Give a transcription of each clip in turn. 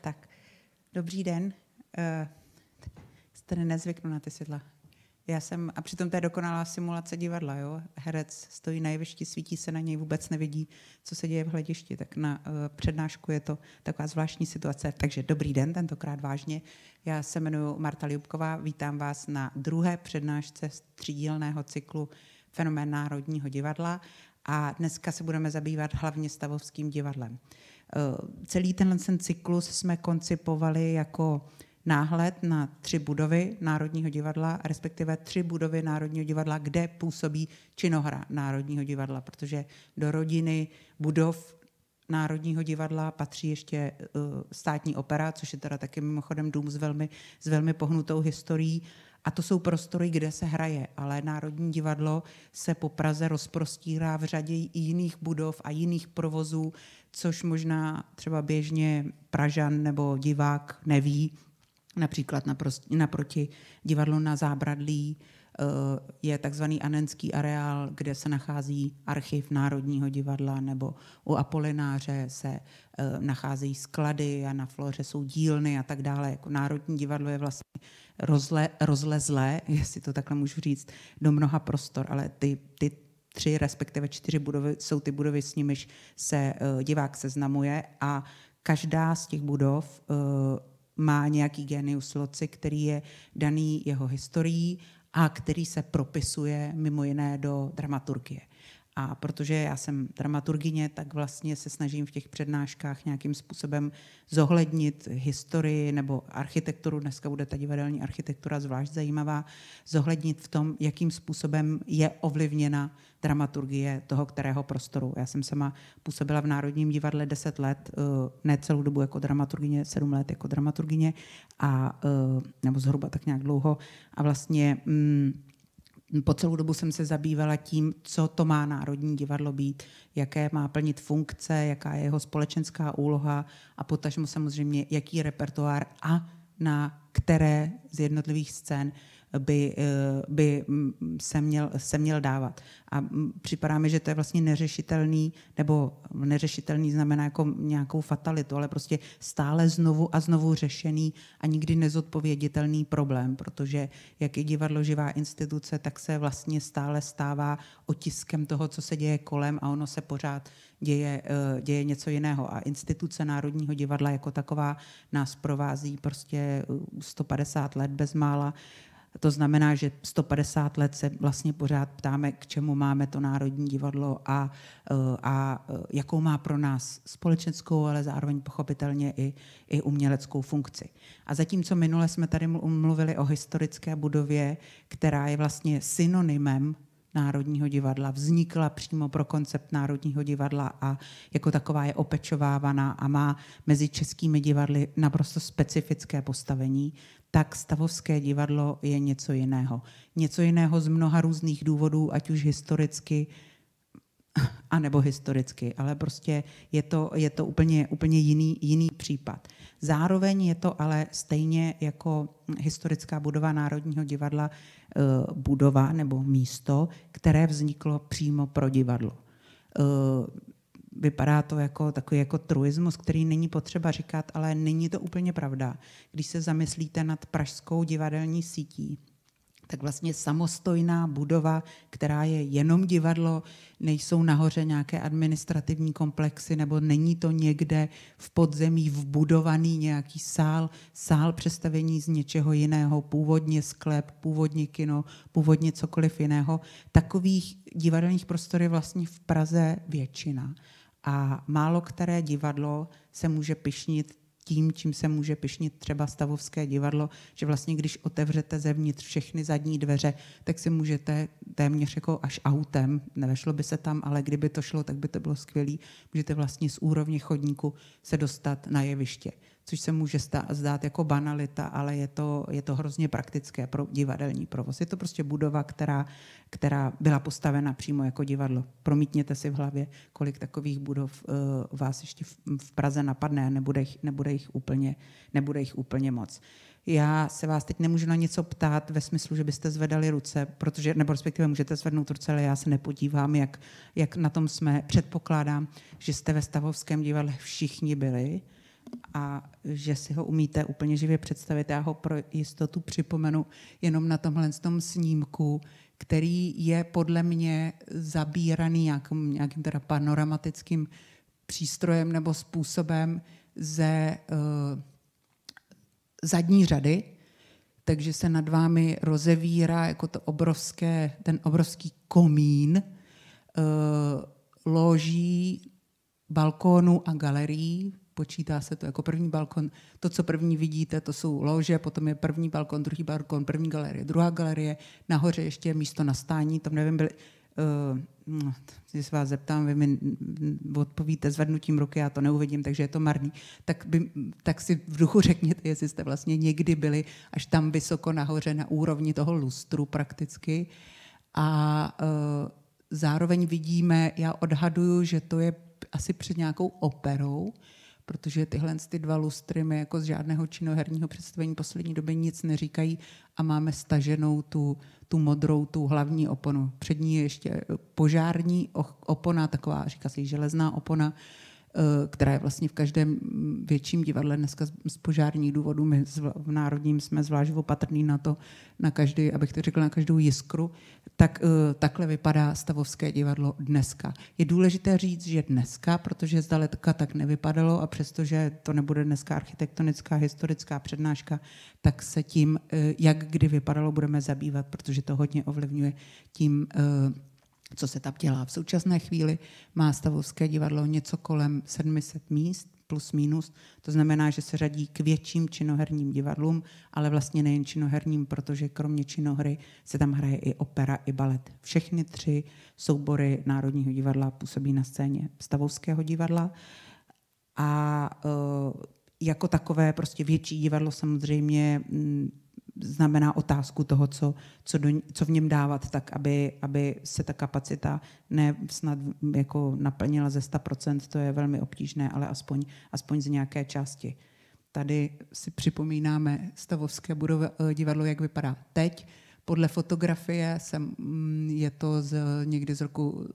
Tak, dobrý den. Eh, Jste nezvyknu na ty světla. Já jsem, a přitom to je dokonalá simulace divadla, jo. Herec stojí na jevišti, svítí se na něj, vůbec nevidí, co se děje v hledišti. Tak na uh, přednášku je to taková zvláštní situace. Takže dobrý den, tentokrát vážně. Já se jmenuji Marta Ljubková, vítám vás na druhé přednášce z třídílného cyklu Fenomén Národního divadla a dneska se budeme zabývat hlavně stavovským divadlem. Uh, Eh, celý tenhle ten cyklus jsme koncipovali jako náhled na tři budovy Národního divadla, respektive tři budovy Národního divadla, kde působí činohra Národního divadla, protože do rodiny budov Národního divadla patří ještě uh, státní opera, což je teda taky mimochodem dům s velmi, s velmi pohnutou historií. A to jsou prostory, kde se hraje, ale Národní divadlo se po Praze rozprostírá v řadě jiných budov a jiných provozů což možná třeba běžně Pražan nebo divák neví. Například naprosti, naproti divadlu na Zábradlí eh, je takzvaný Anenský areál, kde se nachází archiv Národního divadla, nebo u Apolináře se eh, nacházejí sklady a na Floře jsou dílny a tak dále. Jako Národní divadlo je vlastně rozle, rozlezlé, jestli to takhle můžu říct, do mnoha prostor, ale ty, ty tři, respektive čtyři budovy jsou ty budovy, s nimiž se eh, divák seznamuje a každá z těch budov eh, má nějaký genius loci, který je daný jeho historií a který se propisuje mimo jiné do dramaturgie. A protože já jsem dramaturgině, tak vlastně se snažím v těch přednáškách nějakým způsobem zohlednit historii nebo architekturu. Dneska bude ta divadelní architektura zvlášť zajímavá. Zohlednit v tom, jakým způsobem je ovlivněna dramaturgie toho, kterého prostoru. Já jsem sama působila v Národním divadle 10 let, eh, ne celou dobu jako dramaturgině, 7 let jako dramaturgině, a, eh, nebo zhruba tak nějak dlouho. A vlastně... Mm, po celou dobu jsem se zabývala tím, co to má Národní divadlo být, jaké má plnit funkce, jaká je jeho společenská úloha a potažmo samozřejmě, jaký repertoár a na které z jednotlivých scén by, eh, by mm, se, měl, se měl dávat. A mm, připadá mi, že to je vlastně neřešitelný, nebo neřešitelný znamená jako nějakou fatalitu, ale prostě stále znovu a znovu řešený a nikdy nezodpověditelný problém, protože jak i divadlo živá instituce, tak se vlastně stále stává otiskem toho, co se děje kolem a ono se pořád děje, eh, děje něco jiného. A instituce Národního divadla jako taková nás provází prostě 150 eh, let bezmála. mála to znamená, že 150 let se vlastně pořád ptáme, k čemu máme to Národní divadlo a, eh, a eh, jakou má pro nás společenskou, ale zároveň pochopitelně i, i uměleckou funkci. A zatímco minule jsme tady mluvili o historické budově, která je vlastně synonymem Národního divadla, vznikla přímo pro koncept Národního divadla a jako taková je opečovávaná a má mezi českými divadly naprosto specifické postavení tak stavovské divadlo je něco jiného. Něco jiného z mnoha různých důvodů, ať už historicky, anebo historicky, ale prostě je to, je to úplně, úplně jiný, jiný případ. Zároveň je to ale stejně jako historická budova Národního divadla eh, budova nebo místo, které vzniklo přímo pro divadlo. Eh, vypadá to jako takový jako truismus, který není potřeba říkat, ale není to úplně pravda. Když se zamyslíte nad pražskou divadelní sítí, tak vlastně samostojná budova, která je jenom divadlo, nejsou nahoře nějaké administrativní komplexy, nebo není to někde v podzemí vbudovaný nějaký sál, sál přestavení z něčeho jiného, původně sklep, původně kino, původně cokoliv jiného. Takových divadelních prostor je vlastně v Praze většina. A málo které divadlo se může pišnit tím, čím se může pišnit třeba Stavovské divadlo, že vlastně když otevřete zevnitř všechny zadní dveře, tak si můžete téměř jako až autem, nevešlo by se tam, ale kdyby to šlo, tak by to bylo skvělé, můžete vlastně z úrovně chodníku se dostat na jeviště což se může zdát jako banalita, ale je to, je to hrozně praktické pro divadelní provoz. Je to prostě budova, která, která byla postavena přímo jako divadlo. Promítněte si v hlavě, kolik takových budov uh, vás ještě v, v Praze napadne a nebude jich, nebude, jich úplně, nebude jich úplně moc. Já se vás teď nemůžu na něco ptát ve smyslu, že byste zvedali ruce, protože, nebo respektive můžete zvednout ruce, ale já se nepodívám, jak, jak na tom jsme. Předpokládám, že jste ve Stavovském divadle všichni byli a že si ho umíte úplně živě představit. Já ho pro jistotu připomenu jenom na tomhle tom snímku, který je podle mě zabíraný nějakým, nějakým teda panoramatickým přístrojem nebo způsobem ze uh, zadní řady, takže se nad vámi rozevírá jako to obrovské, ten obrovský komín uh, loží balkónů a galerií počítá se to jako první balkon. To, co první vidíte, to jsou lože, potom je první balkon, druhý balkon, první galerie, druhá galerie, nahoře ještě je místo na stání, tam nevím, byli, uh, no, se vás zeptám, vy mi odpovíte zvednutím ruky, já to neuvidím, takže je to marný, tak, by, tak si v duchu řekněte, jestli jste vlastně někdy byli až tam vysoko nahoře na úrovni toho lustru prakticky. A uh, zároveň vidíme, já odhaduju, že to je asi před nějakou operou, protože tyhle ty dva lustry mi jako z žádného činoherního představení poslední doby nic neříkají a máme staženou tu, tu modrou, tu hlavní oponu. Před ní je ještě požární opona, taková, říká se železná opona, Eh, která je vlastně v každém mm, větším divadle dneska z požárních důvodů. My v Národním jsme zvlášť opatrní na to, na každý, abych to řekla, na každou jiskru, tak eh, takhle vypadá stavovské divadlo dneska. Je důležité říct, že dneska, protože zdaleka tak nevypadalo a přestože to nebude dneska architektonická, historická přednáška, tak se tím, eh, jak kdy vypadalo, budeme zabývat, protože to hodně ovlivňuje tím co se tam dělá. V současné chvíli má Stavovské divadlo něco kolem 700 míst, plus minus. To znamená, že se řadí k větším činoherním divadlům, ale vlastně nejen činoherním, protože kromě činohry se tam hraje i opera, i balet. Všechny tři soubory Národního divadla působí na scéně Stavovského divadla. A e, jako takové prostě větší divadlo samozřejmě m, znamená otázku toho, co, co, do, co v něm dávat, tak aby, aby se ta kapacita ne snad jako naplnila ze 100%, to je velmi obtížné, ale aspoň, aspoň z nějaké části. Tady si připomínáme stavovské budově, eh, divadlo, jak vypadá teď. Podle fotografie jsem, mm, je to z, někdy z roku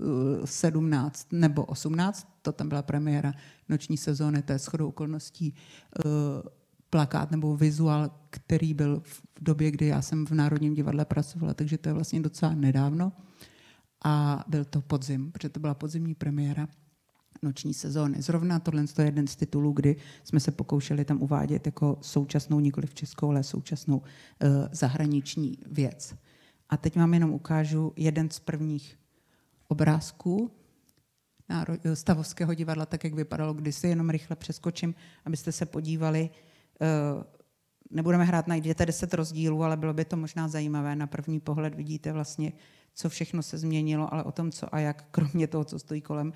17 eh, nebo 18, to tam byla premiéra noční sezóny, to je shodou okolností eh, plakát nebo vizuál, který byl v době, kdy já jsem v Národním divadle pracovala, takže to je vlastně docela nedávno. A byl to podzim, protože to byla podzimní premiéra noční sezóny. Zrovna tohle je jeden z titulů, kdy jsme se pokoušeli tam uvádět jako současnou, nikoli v českou, ale současnou uh, zahraniční věc. A teď vám jenom ukážu jeden z prvních obrázků eh, Stavovského divadla, tak jak vypadalo kdysi, jenom rychle přeskočím, abyste se podívali uh, Eh, nebudeme hrát najděte deset rozdílů, ale bylo by to možná zajímavé. Na první pohled vidíte vlastně, co všechno se změnilo, ale o tom, co a jak, kromě toho, co stojí kolem,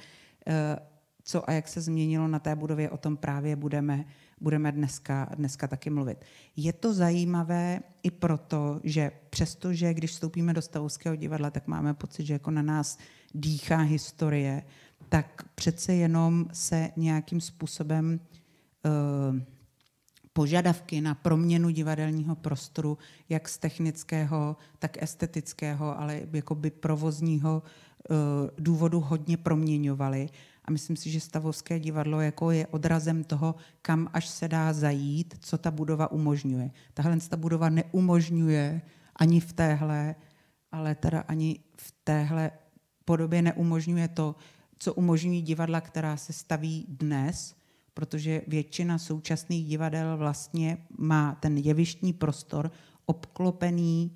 eh, co a jak se změnilo na té budově, o tom právě budeme, budeme dneska, dneska taky mluvit. Je to zajímavé i proto, že přestože když vstoupíme do Stavovského divadla, tak máme pocit, že jako na nás dýchá historie, tak přece jenom se nějakým způsobem uh, požadavky na proměnu divadelního prostoru, jak z technického, tak estetického, ale jakoby provozního eh, důvodu hodně proměňovaly. A myslím si, že Stavovské divadlo jako je odrazem toho, kam až se dá zajít, co ta budova umožňuje. Tahle ta budova neumožňuje ani v téhle, ale teda ani v téhle podobě neumožňuje to, co umožňují divadla, která se staví dnes, protože většina současných divadel vlastně má ten jevištní prostor obklopený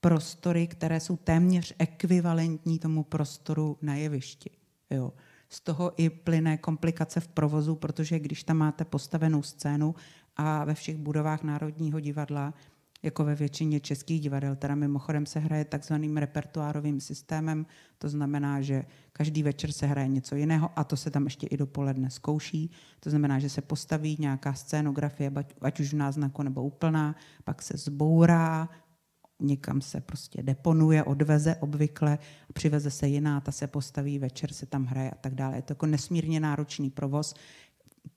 prostory, které jsou téměř ekvivalentní tomu prostoru na jevišti. Jo. Z toho i plyné komplikace v provozu, protože když tam máte postavenou scénu a ve všech budovách Národního divadla jako ve většině českých divadel. Teda mimochodem se hraje takzvaným repertoárovým systémem, to znamená, že každý večer se hraje něco jiného a to se tam ještě i dopoledne zkouší. To znamená, že se postaví nějaká scénografie, ať už v náznaku nebo úplná, pak se zbourá, někam se prostě deponuje, odveze obvykle, přiveze se jiná, ta se postaví, večer se tam hraje a tak dále. Je to jako nesmírně náročný provoz,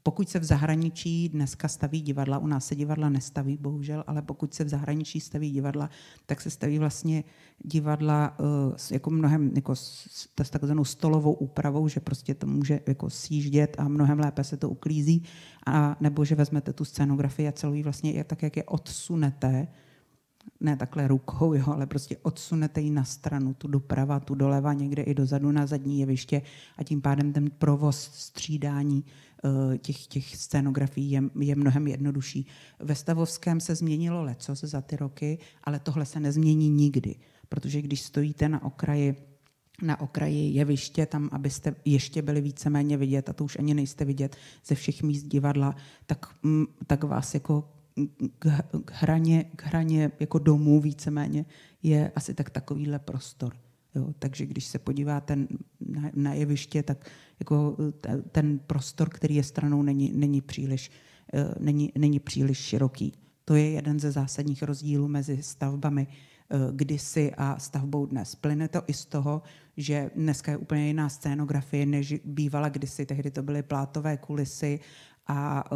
pokud se v zahraničí dneska staví divadla, u nás se divadla nestaví, bohužel, ale pokud se v zahraničí staví divadla, tak se staví vlastně divadla uh, jako mnohem jako s, s takzvanou stolovou úpravou, že prostě to může jako sjíždět a mnohem lépe se to uklízí, a, nebo že vezmete tu scenografii a celou vlastně vlastně tak, jak je odsunete, ne takhle rukou, jo, ale prostě odsunete ji na stranu, tu doprava, tu doleva, někde i dozadu na zadní jeviště a tím pádem ten provoz střídání Eh, těch, těch scénografií je, je mnohem jednodušší. Ve Stavovském se změnilo leco za ty roky, ale tohle se nezmění nikdy, protože když stojíte na okraji na okraji jeviště, tam, abyste ještě byli víceméně vidět, a to už ani nejste vidět ze všech míst divadla, tak, mm, tak vás jako k hraně, k hraně jako domů víceméně je asi tak takovýhle prostor. Jo, takže když se podíváte na, na jeviště, tak jako eh, ten prostor, který je stranou, není, není, příliš, eh, není, není příliš široký. To je jeden ze zásadních rozdílů mezi stavbami eh, kdysi a stavbou dnes. Plyne to i z toho, že dneska je úplně jiná scénografie, než bývala kdysi. Tehdy to byly plátové kulisy a e,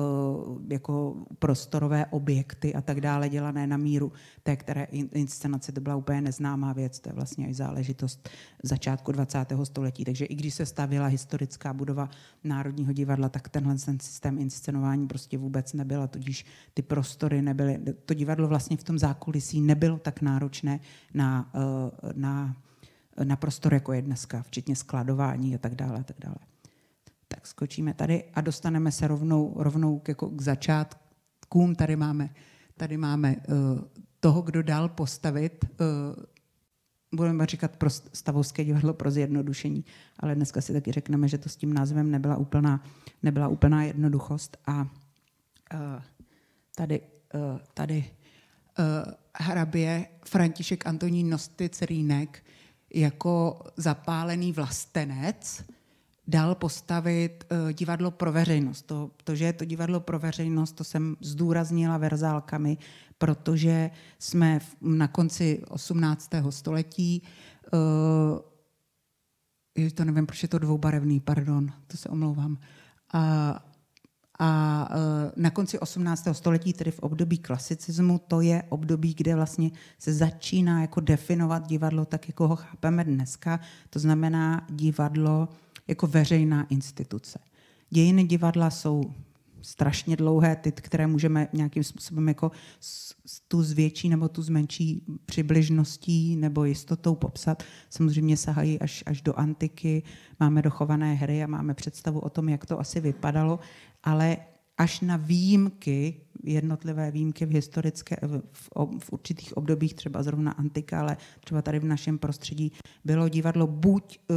jako prostorové objekty a tak dále dělané na míru té, které inscenace, to byla úplně neznámá věc, to je vlastně i záležitost začátku 20. století. Takže i když se stavila historická budova Národního divadla, tak tenhle ten systém inscenování prostě vůbec nebyl a tudíž ty prostory nebyly, to divadlo vlastně v tom zákulisí nebylo tak náročné na, e, na, na prostor, jako je dneska, včetně skladování a tak dále a tak dále tak skočíme tady a dostaneme se rovnou, rovnou k, jako k začátkům. Tady máme, tady máme uh, toho, kdo dal postavit, uh, budeme říkat pro stavovské divadlo pro zjednodušení, ale dneska si taky řekneme, že to s tím názvem nebyla úplná, nebyla úplná jednoduchost a uh, tady, uh, tady uh, hrabě František Antonín Nostec Rýnek jako zapálený vlastenec, dal postavit eh, divadlo pro veřejnost. To, to, že je to divadlo pro veřejnost, to jsem zdůraznila verzálkami, protože jsme na konci 18. století uh, to nevím, proč je to dvoubarevný, pardon, to se omlouvám. A, a eh, na konci 18. století, tedy v období klasicismu, to je období, kde vlastně se začíná jako definovat divadlo tak, jako ho chápeme dneska. To znamená divadlo, jako veřejná instituce. Dějiny divadla jsou strašně dlouhé, ty, které můžeme nějakým způsobem jako tu zvětší větší nebo tu zmenší menší přibližností nebo jistotou popsat. Samozřejmě sahají až, až do antiky, máme dochované hry a máme představu o tom, jak to asi vypadalo, ale až na výjimky, jednotlivé výjimky v historické, v, v, v určitých obdobích, třeba zrovna antika, ale třeba tady v našem prostředí, bylo divadlo buď uh,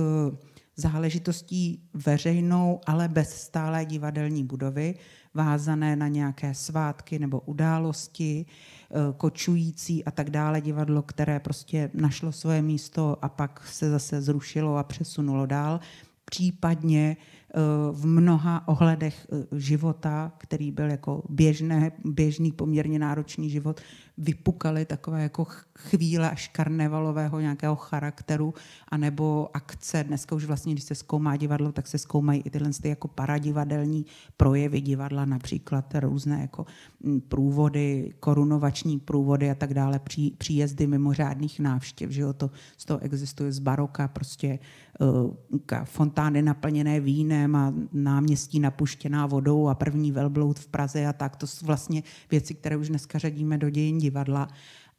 záležitostí veřejnou, ale bez stálé divadelní budovy, vázané na nějaké svátky nebo události, eh, kočující a tak dále divadlo, které prostě našlo svoje místo a pak se zase zrušilo a přesunulo dál, případně eh, v mnoha ohledech eh, života, který byl jako běžné, běžný, poměrně náročný život, vypukaly takové jako chvíle až karnevalového nějakého charakteru, anebo akce. Dneska už vlastně, když se zkoumá divadlo, tak se zkoumají i tyhle ty jako paradivadelní projevy divadla, například různé jako mm, průvody, korunovační průvody a tak dále, pří, příjezdy mimořádných návštěv, že jo, to z toho existuje z baroka, prostě uh, fontány naplněné vínem a náměstí napuštěná vodou a první velbloud v Praze a tak. To jsou vlastně věci, které už dneska řadíme do dějin divadla,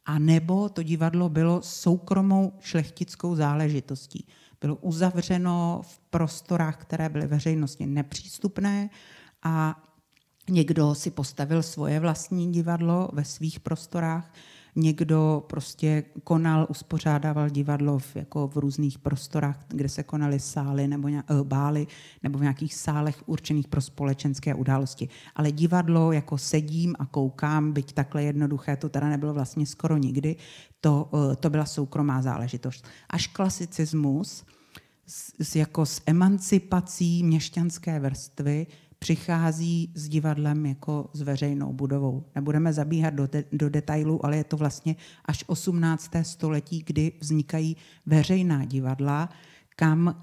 a nebo to divadlo bylo soukromou šlechtickou záležitostí. Bylo uzavřeno v prostorách, které byly veřejnosti nepřístupné a někdo si postavil svoje vlastní divadlo ve svých prostorách Někdo prostě konal, uspořádával divadlo v, jako v různých prostorách, kde se konaly sály nebo nějak, eh, bály, nebo v nějakých sálech určených pro společenské události. Ale divadlo, jako sedím a koukám, byť takhle jednoduché, to teda nebylo vlastně skoro nikdy, to, eh, to byla soukromá záležitost. Až klasicismus, s, s, jako s emancipací měšťanské vrstvy přichází s divadlem jako s veřejnou budovou. Nebudeme zabíhat do, de, do detailů, ale je to vlastně až 18. století, kdy vznikají veřejná divadla, kam e,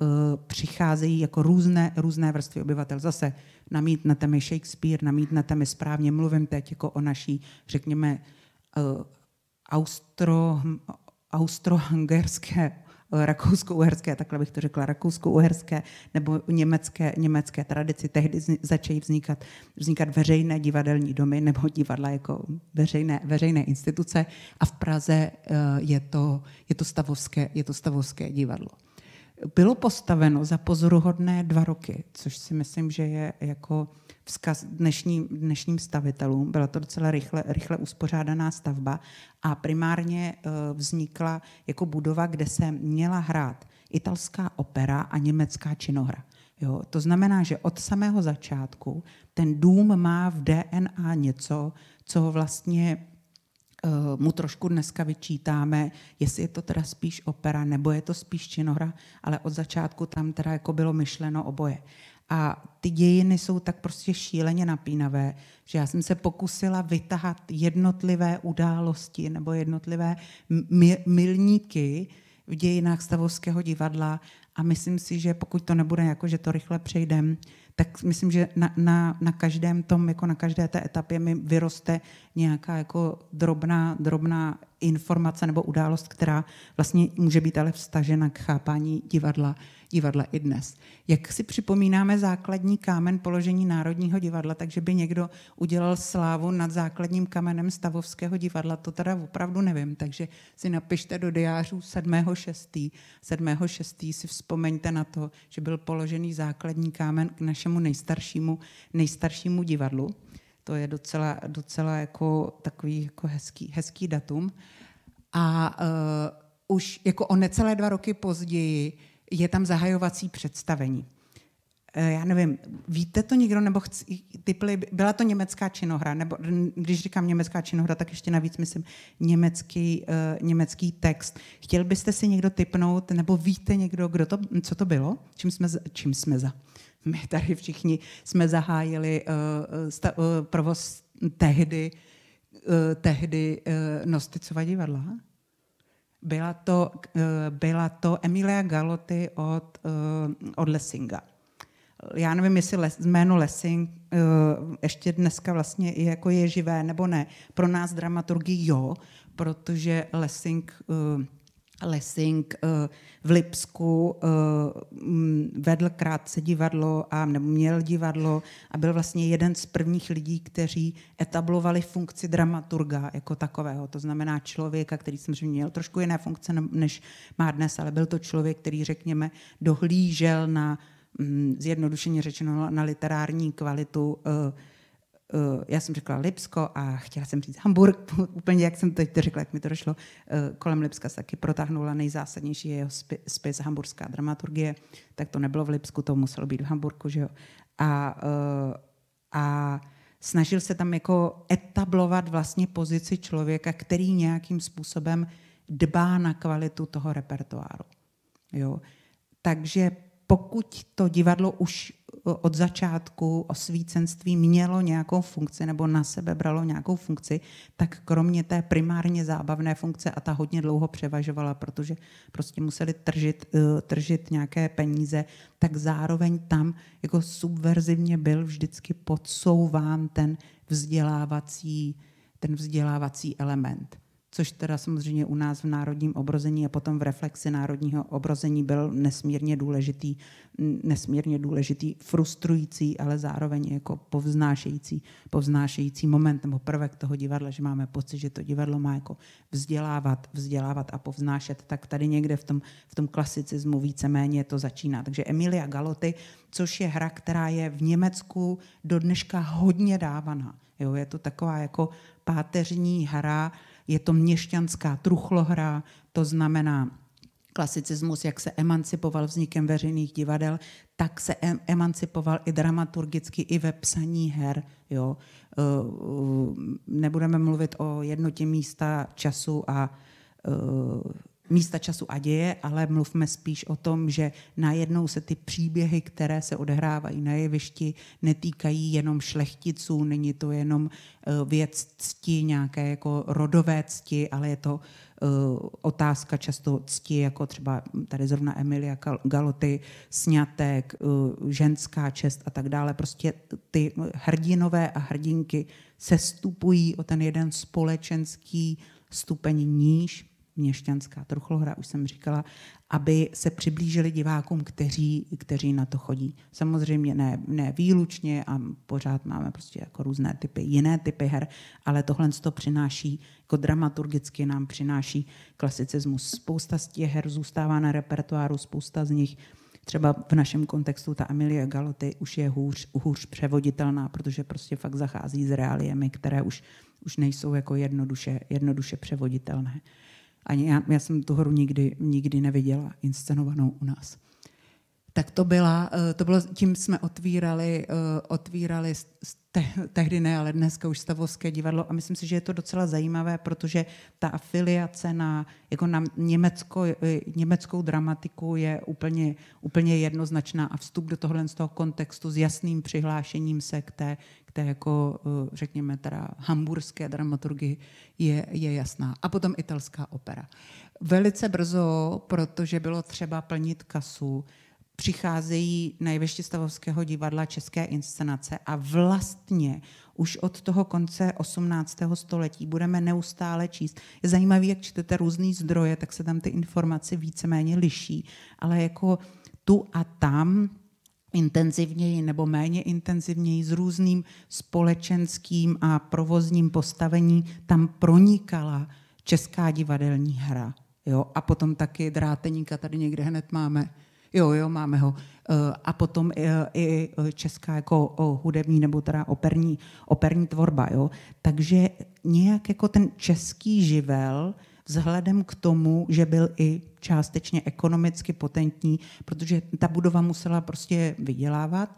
přicházejí jako různé, různé vrstvy obyvatel. Zase namítnete mi Shakespeare, namítnete mi správně, mluvím teď jako o naší, řekněme, e, austro, austro-hungerské Eh, rakousko-uherské, takhle bych to řekla, rakousko-uherské nebo německé, německé tradici. Tehdy začaly vznikat, vznikat veřejné divadelní domy nebo divadla jako veřejné, veřejné instituce a v Praze eh, je to, je to, stavovské, je to stavovské divadlo bylo postaveno za pozoruhodné dva roky, což si myslím, že je jako vzkaz dnešním, dnešním stavitelům. Byla to docela rychle, rychle uspořádaná stavba a primárně eh, vznikla jako budova, kde se měla hrát italská opera a německá činohra. Jo, to znamená, že od samého začátku ten dům má v DNA něco, co vlastně mu trošku dneska vyčítáme, jestli je to teda spíš opera, nebo je to spíš činohra, ale od začátku tam teda jako bylo myšleno oboje. A ty dějiny jsou tak prostě šíleně napínavé, že já jsem se pokusila vytahat jednotlivé události nebo jednotlivé mi- milníky v dějinách Stavovského divadla a myslím si, že pokud to nebude jako, že to rychle přejdem, tak myslím, že na, na, na každém tom, jako na každé té etapě mi vyroste nějaká jako drobná, drobná informace nebo událost, která vlastně může být ale vstažena k chápání divadla, divadla i dnes. Jak si připomínáme základní kámen položení Národního divadla, takže by někdo udělal slávu nad základním kamenem Stavovského divadla, to teda opravdu nevím, takže si napište do diářů 7.6. 7.6. si vzpomeňte na to, že byl položený základní kámen k našemu nejstaršímu, nejstaršímu divadlu. To je docela, docela jako takový jako hezký, hezký datum. A uh, už jako o necelé dva roky později je tam zahajovací představení. Uh, já nevím, víte to někdo, nebo chci, typli, byla to německá činohra, nebo když říkám německá činohra, tak ještě navíc myslím německý, uh, německý text. Chtěl byste si někdo typnout, nebo víte někdo, kdo to, co to bylo? Čím jsme, čím jsme za? My tady všichni jsme zahájili uh, sta, uh, provoz tehdy, uh, tehdy uh, Nosticova divadla. Byla to, uh, byla to Emilia Galoty od, uh, od Lessinga. Já nevím, jestli les, jméno Lessing uh, ještě dneska vlastně je, jako je živé nebo ne. Pro nás dramaturgy jo, protože Lessing uh, Lessing eh, v Lipsku eh, mm, vedl krátce divadlo a nebo měl divadlo a byl vlastně jeden z prvních lidí, kteří etablovali funkci dramaturga jako takového. To znamená člověka, který samozřejmě měl trošku jiné funkce než má dnes, ale byl to člověk, který, řekněme, dohlížel na mm, zjednodušeně řečeno na literární kvalitu uh, Eh, já jsem řekla Lipsko a chtěla jsem říct Hamburg, úplně jak jsem teď řekla, jak mi to došlo. Eh, kolem Lipska se taky protáhnula nejzásadnější jeho spis hamburská dramaturgie, tak to nebylo v Lipsku, to muselo být v Hamburgu, že jo. A, eh, a snažil se tam jako etablovat vlastně pozici člověka, který nějakým způsobem dbá na kvalitu toho repertoáru. Jo. Takže pokud to divadlo už od začátku osvícenství mělo nějakou funkci nebo na sebe bralo nějakou funkci, tak kromě té primárně zábavné funkce a ta hodně dlouho převažovala, protože prostě museli tržit, eh, tržit nějaké peníze, tak zároveň tam jako subverzivně byl vždycky podsouván ten vzdělávací, ten vzdělávací element což teda samozřejmě u nás v národním obrození a potom v reflexi národního obrození byl nesmírně důležitý, nesmírně důležitý, frustrující, ale zároveň jako povznášející, povznášející moment nebo prvek toho divadla, že máme pocit, že to divadlo má jako vzdělávat, vzdělávat a povznášet, tak tady někde v tom, v tom klasicismu víceméně to začíná. Takže Emilia Galoty, což je hra, která je v Německu do dneška hodně dávaná. Jo, je to taková jako páteřní hra, je to měšťanská truchlohra, to znamená klasicismus, jak se emancipoval vznikem veřejných divadel, tak se emancipoval i dramaturgicky, i ve psaní her. Jo. Eh, eh, nebudeme mluvit o jednotě místa, času a eh, místa času a děje, ale mluvme spíš o tom, že najednou se ty příběhy, které se odehrávají na jevišti, netýkají jenom šlechticů, není to jenom eh, věc cti, nějaké jako rodové cti, ale je to eh, otázka často cti, jako třeba tady zrovna Emilia Galoty, sňatek, eh, ženská čest a tak dále. Prostě ty hrdinové a hrdinky se stupují o ten jeden společenský stupeň níž měšťanská truchlohra, už jsem říkala, aby se přiblížili divákům, kteří, kteří na to chodí. Samozřejmě ne, ne výlučně a pořád máme prostě jako různé typy, jiné typy her, ale tohle to přináší, jako dramaturgicky nám přináší klasicismus. Spousta z těch her zůstává na repertoáru, spousta z nich třeba v našem kontextu ta Emilie Galoty už je hůř, hůř převoditelná, protože prostě fakt zachází s realiemi, které už, už nejsou jako jednoduše, jednoduše převoditelné. Ani já, já jsem tu hru nikdy, nikdy neviděla inscenovanou u nás. Tak to byla, eh, to bylo, tím jsme otvírali, eh, otvírali te, tehdy ne, ale dneska už Stavovské divadlo a myslím si, že je to docela zajímavé, protože ta afiliace na, jako na německo, eh, německou dramatiku je úplně, úplně jednoznačná a vstup do tohohle z toho kontextu s jasným přihlášením se k té té jako, eh, řekněme, teda hamburské dramaturgy je, je jasná. A potom italská opera. Velice brzo, protože bylo třeba plnit kasu, přicházejí na jevišti Stavovského divadla české inscenace a vlastně už od toho konce 18. století budeme neustále číst. Je zajímavé, jak čtete různé zdroje, tak se tam ty informace víceméně liší, ale jako tu a tam intenzivněji nebo méně intenzivněji s různým společenským a provozním postavení tam pronikala česká divadelní hra. Jo? A potom taky dráteníka tady někde hned máme. Jo, jo, máme ho. E, a potom e, i e, česká jako hudební nebo teda operní, operní tvorba. Jo? Takže nějak jako ten český živel, vzhledem k tomu, že byl i částečně ekonomicky potentní, protože ta budova musela prostě vydělávat,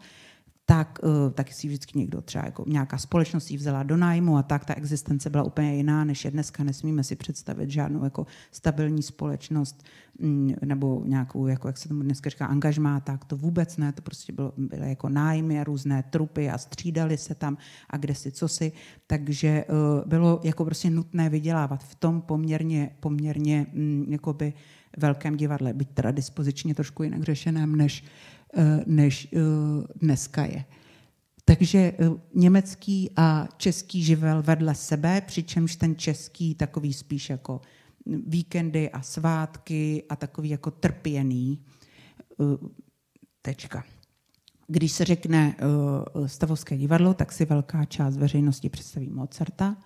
tak eh, tak si vždycky někdo třeba jako nějaká společnost ji vzala do nájmu a tak ta existence byla úplně jiná, než je dneska. Nesmíme si představit žádnou jako stabilní společnost mm, nebo nějakou, jako jak se tomu dneska říká, angažmá, tak to vůbec ne, to prostě bylo, byly jako nájmy a různé trupy a střídali se tam a kde si, co si, takže eh, bylo jako prostě nutné vydělávat v tom poměrně, poměrně mm, jakoby velkém divadle, byť teda dispozičně trošku jinak řešeném, než, Eh, než eh, dneska je. Takže eh, německý a český živel vedle sebe, přičemž ten český takový spíš jako víkendy a svátky a takový jako trpěný. Tečka. Když se řekne stavovské divadlo, tak si velká část veřejnosti představí Mozarta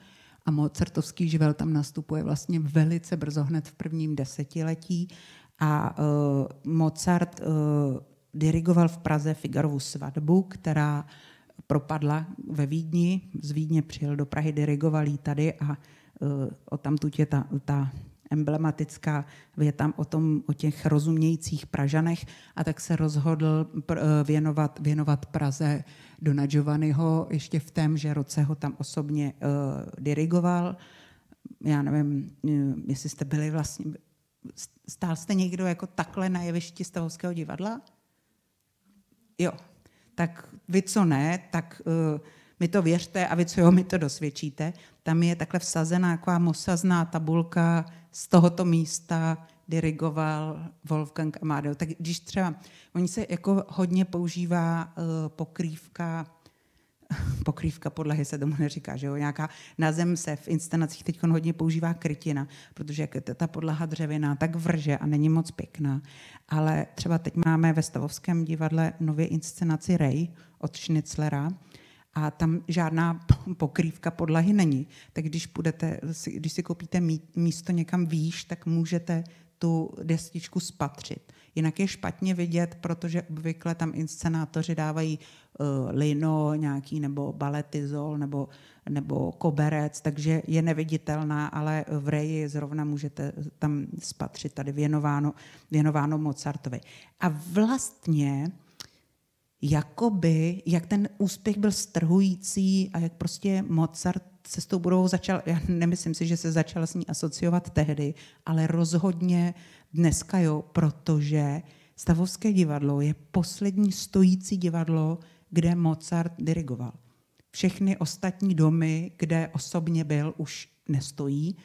a Mozartovský živel tam nastupuje vlastně velice brzo hned v prvním desetiletí a Mozart dirigoval v Praze Figarovu svatbu, která propadla ve Vídni, z Vídně přijel do Prahy, dirigoval ji tady a uh, e, tamtud je ta, ta emblematická věta o, tom, o těch rozumějících Pražanech a tak se rozhodl pr- e, věnovat, věnovat Praze Dona Giovanniho ještě v tém, že roce ho tam osobně uh, dirigoval. Já nevím, jestli jste byli vlastně, stál jste někdo jako takhle na jevišti Stavovského divadla? jo, tak vy co ne, tak uh, mi to věřte a vy co jo, mi to dosvědčíte. Tam je takhle vsazená taková mosazná tabulka z tohoto místa dirigoval Wolfgang Amadeo. Tak když třeba, oni se jako hodně používá uh, pokrývka pokrývka podlahy se tomu neříká, že jo, nějaká, na zem se v inscenacích teď hodně používá krytina, protože jak ta podlaha dřevěná tak vrže a není moc pěkná. Ale třeba teď máme ve Stavovském divadle nově inscenaci Rej od Schnitzlera, a tam žádná pokrývka podlahy není. Tak když, půjdete, když si koupíte místo někam výš, tak můžete tu destičku spatřit. Jinak je špatně vidět, protože obvykle tam inscenátoři dávají uh, lino nějaký nebo baletizol nebo, nebo koberec, takže je neviditelná, ale v reji zrovna můžete eh, tam spatřit tady věnováno, věnováno Mozartovi. A vlastně jakoby, jak ten úspěch byl strhující a jak prostě Mozart se s tou budovou začal, já nemyslím si, že se začal s ní asociovat tehdy, ale rozhodně uh, Dneska jo, protože Stavovské divadlo je poslední stojící divadlo, kde Mozart dirigoval. Všechny ostatní domy, kde osobně byl, už nestojí,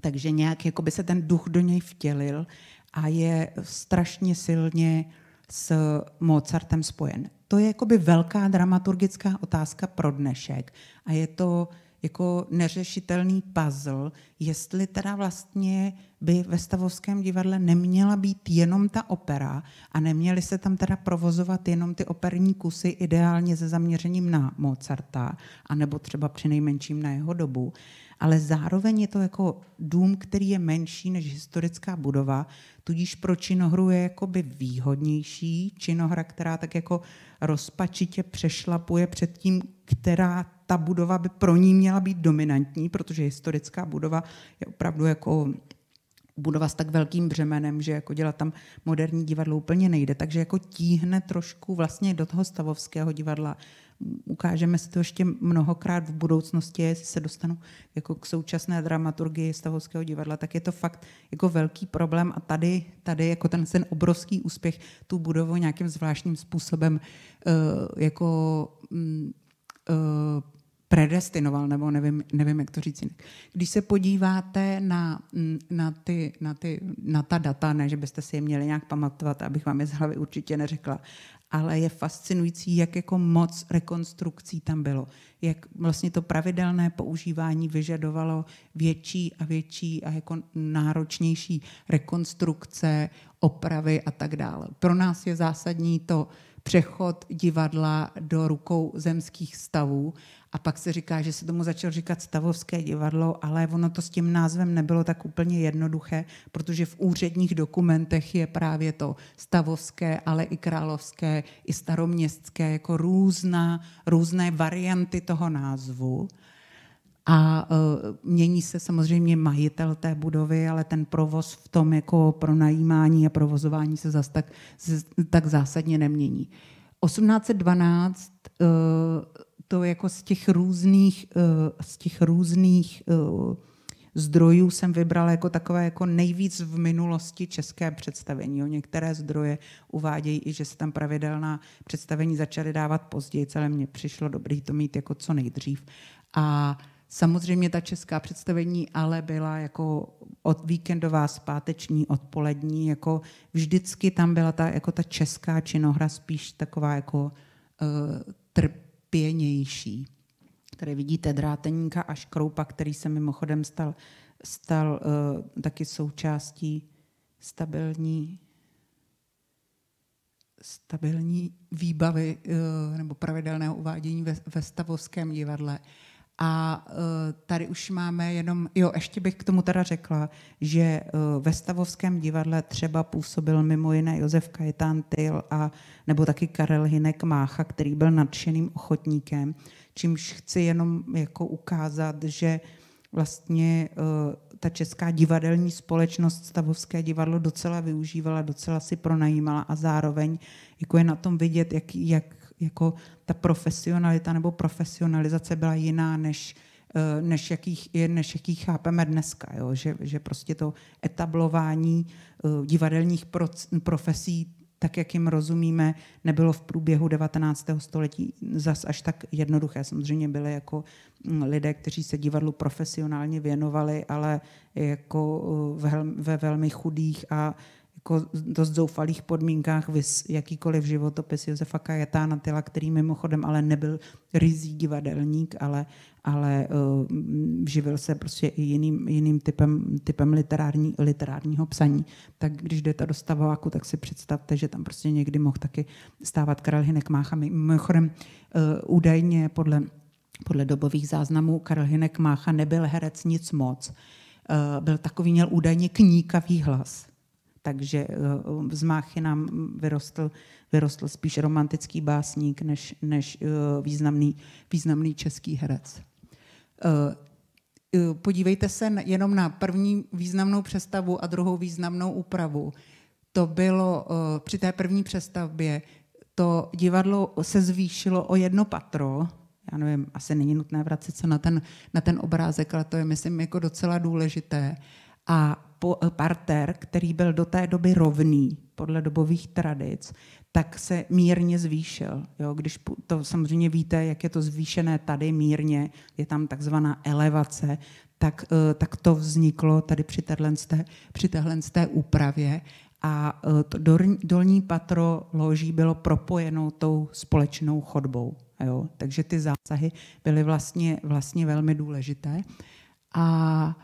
takže nějak jako by se ten duch do něj vtělil a je strašně silně s Mozartem spojen. To je jakoby velká dramaturgická otázka pro dnešek a je to jako neřešitelný puzzle, jestli teda vlastně by ve Stavovském divadle neměla být jenom ta opera a neměly se tam teda provozovat jenom ty operní kusy ideálně se zaměřením na Mozarta, anebo třeba při nejmenším na jeho dobu, ale zároveň je to jako dům, který je menší než historická budova, tudíž pro činohru je jakoby výhodnější činohra, která tak jako rozpačitě přešlapuje před tím, která ta budova by pro ní měla být dominantní, protože historická budova je opravdu jako budova s tak velkým břemenem, že jako dělat tam moderní divadlo úplně nejde. Takže jako tíhne trošku vlastně do toho stavovského divadla. Ukážeme si to ještě mnohokrát v budoucnosti, jestli se dostanu jako k současné dramaturgii stavovského divadla, tak je to fakt jako velký problém a tady, tady jako ten, ten obrovský úspěch tu budovu nějakým zvláštním způsobem uh, jako uh, predestinoval, nebo nevím, nevím jak to říct. Když se podíváte na, mm, na, ty, na, ty, na ta data, ne, že byste si je měli nějak pamatovat, abych vám je z hlavy určitě neřekla, ale je fascinující, jak jako moc rekonstrukcí tam bylo. Jak vlastně to pravidelné používání vyžadovalo větší a větší a jako náročnější rekonstrukce, opravy a tak dále. Pro nás je zásadní to, přechod divadla do rukou zemských stavů a pak se říká, že se tomu začalo říkat Stavovské divadlo, ale ono to s tím názvem nebylo tak úplně jednoduché, protože v úředních dokumentech je právě to Stavovské, ale i Královské, i Staroměstské, jako různá, různé varianty toho názvu. A uh, mění se samozřejmě majitel té budovy, ale ten provoz v tom jako pronajímání a provozování se zase tak, tak zásadně nemění. 1812 uh, to jako z těch různých, eh, z těch různých eh, zdrojů jsem vybrala jako takové jako nejvíc v minulosti české představení. O Některé zdroje uvádějí i, že se tam pravidelná představení začaly dávat později, ale mně přišlo dobrý to mít jako co nejdřív. A Samozřejmě ta česká představení ale byla jako od víkendová, zpáteční, odpolední, jako vždycky tam byla ta, jako ta česká činohra spíš taková jako uh, trp, pěnější. Tady vidíte dráteníka a škroupa, který se mimochodem stal, stal uh, taky součástí stabilní stabilní výbavy uh, nebo pravidelného uvádění ve, ve Stavovském divadle. Uh, a e, tady už máme jenom, jo, ještě bych k tomu teda řekla, že e, ve Stavovském divadle třeba působil mimo jiné Josef Kajtán Tyl a nebo taky Karel Hinek Mácha, který byl nadšeným ochotníkem, čímž chci jenom jako ukázat, že vlastně e, ta česká divadelní společnost Stavovské divadlo docela využívala, docela si pronajímala a zároveň jako je na tom vidět, jak, jak jako ta profesionalita nebo profesionalizace byla jiná, než, eh, než, jakých, než jakých chápeme dneska. Jo? Že, že prostě to etablování eh, divadelních profesí tak, jak jim rozumíme, nebylo v průběhu 19. století zas až tak jednoduché. Samozřejmě byly jako mm, lidé, kteří se divadlu profesionálně věnovali, ale jako eh, ve, ve velmi chudých a jako dost zoufalých podmínkách, vys jakýkoliv životopis Josefa Kajetána Tyla, který mimochodem ale nebyl rizí divadelník, ale, ale uh, živil se prostě i jiným, jiným typem, typem literární, literárního psaní. Tak když jdete do stavováku, tak si představte, že tam prostě někdy mohl taky stávat Karel Hinek Mácha. Mimochodem uh, údajně podle, podle dobových záznamů Karel Hinek Mácha nebyl herec nic moc. Uh, byl takový, měl údajně kníkavý hlas takže eh, z Máchy nám vyrostl, vyrostl spíš romantický básník než, než eh, významný, významný český herec. Eh, podívejte se jenom na první významnou přestavu a druhou významnou úpravu. To bylo při té první přestavbě, to divadlo se zvýšilo o jedno patro, já nevím, asi není nutné vracet se na ten, na ten obrázek, ale to je, myslím, jako docela důležité. A Eh, parter, který byl do té doby rovný podle dobových tradic, tak se mírně zvýšil. Jo? Když to samozřejmě víte, jak je to zvýšené tady mírně, je tam takzvaná elevace, tak, eh, tak to vzniklo tady při téhle, při téhle úpravě a eh, to dolní patro loží bylo propojeno tou společnou chodbou. Jo? Takže ty zásahy byly vlastně, vlastně velmi důležité. A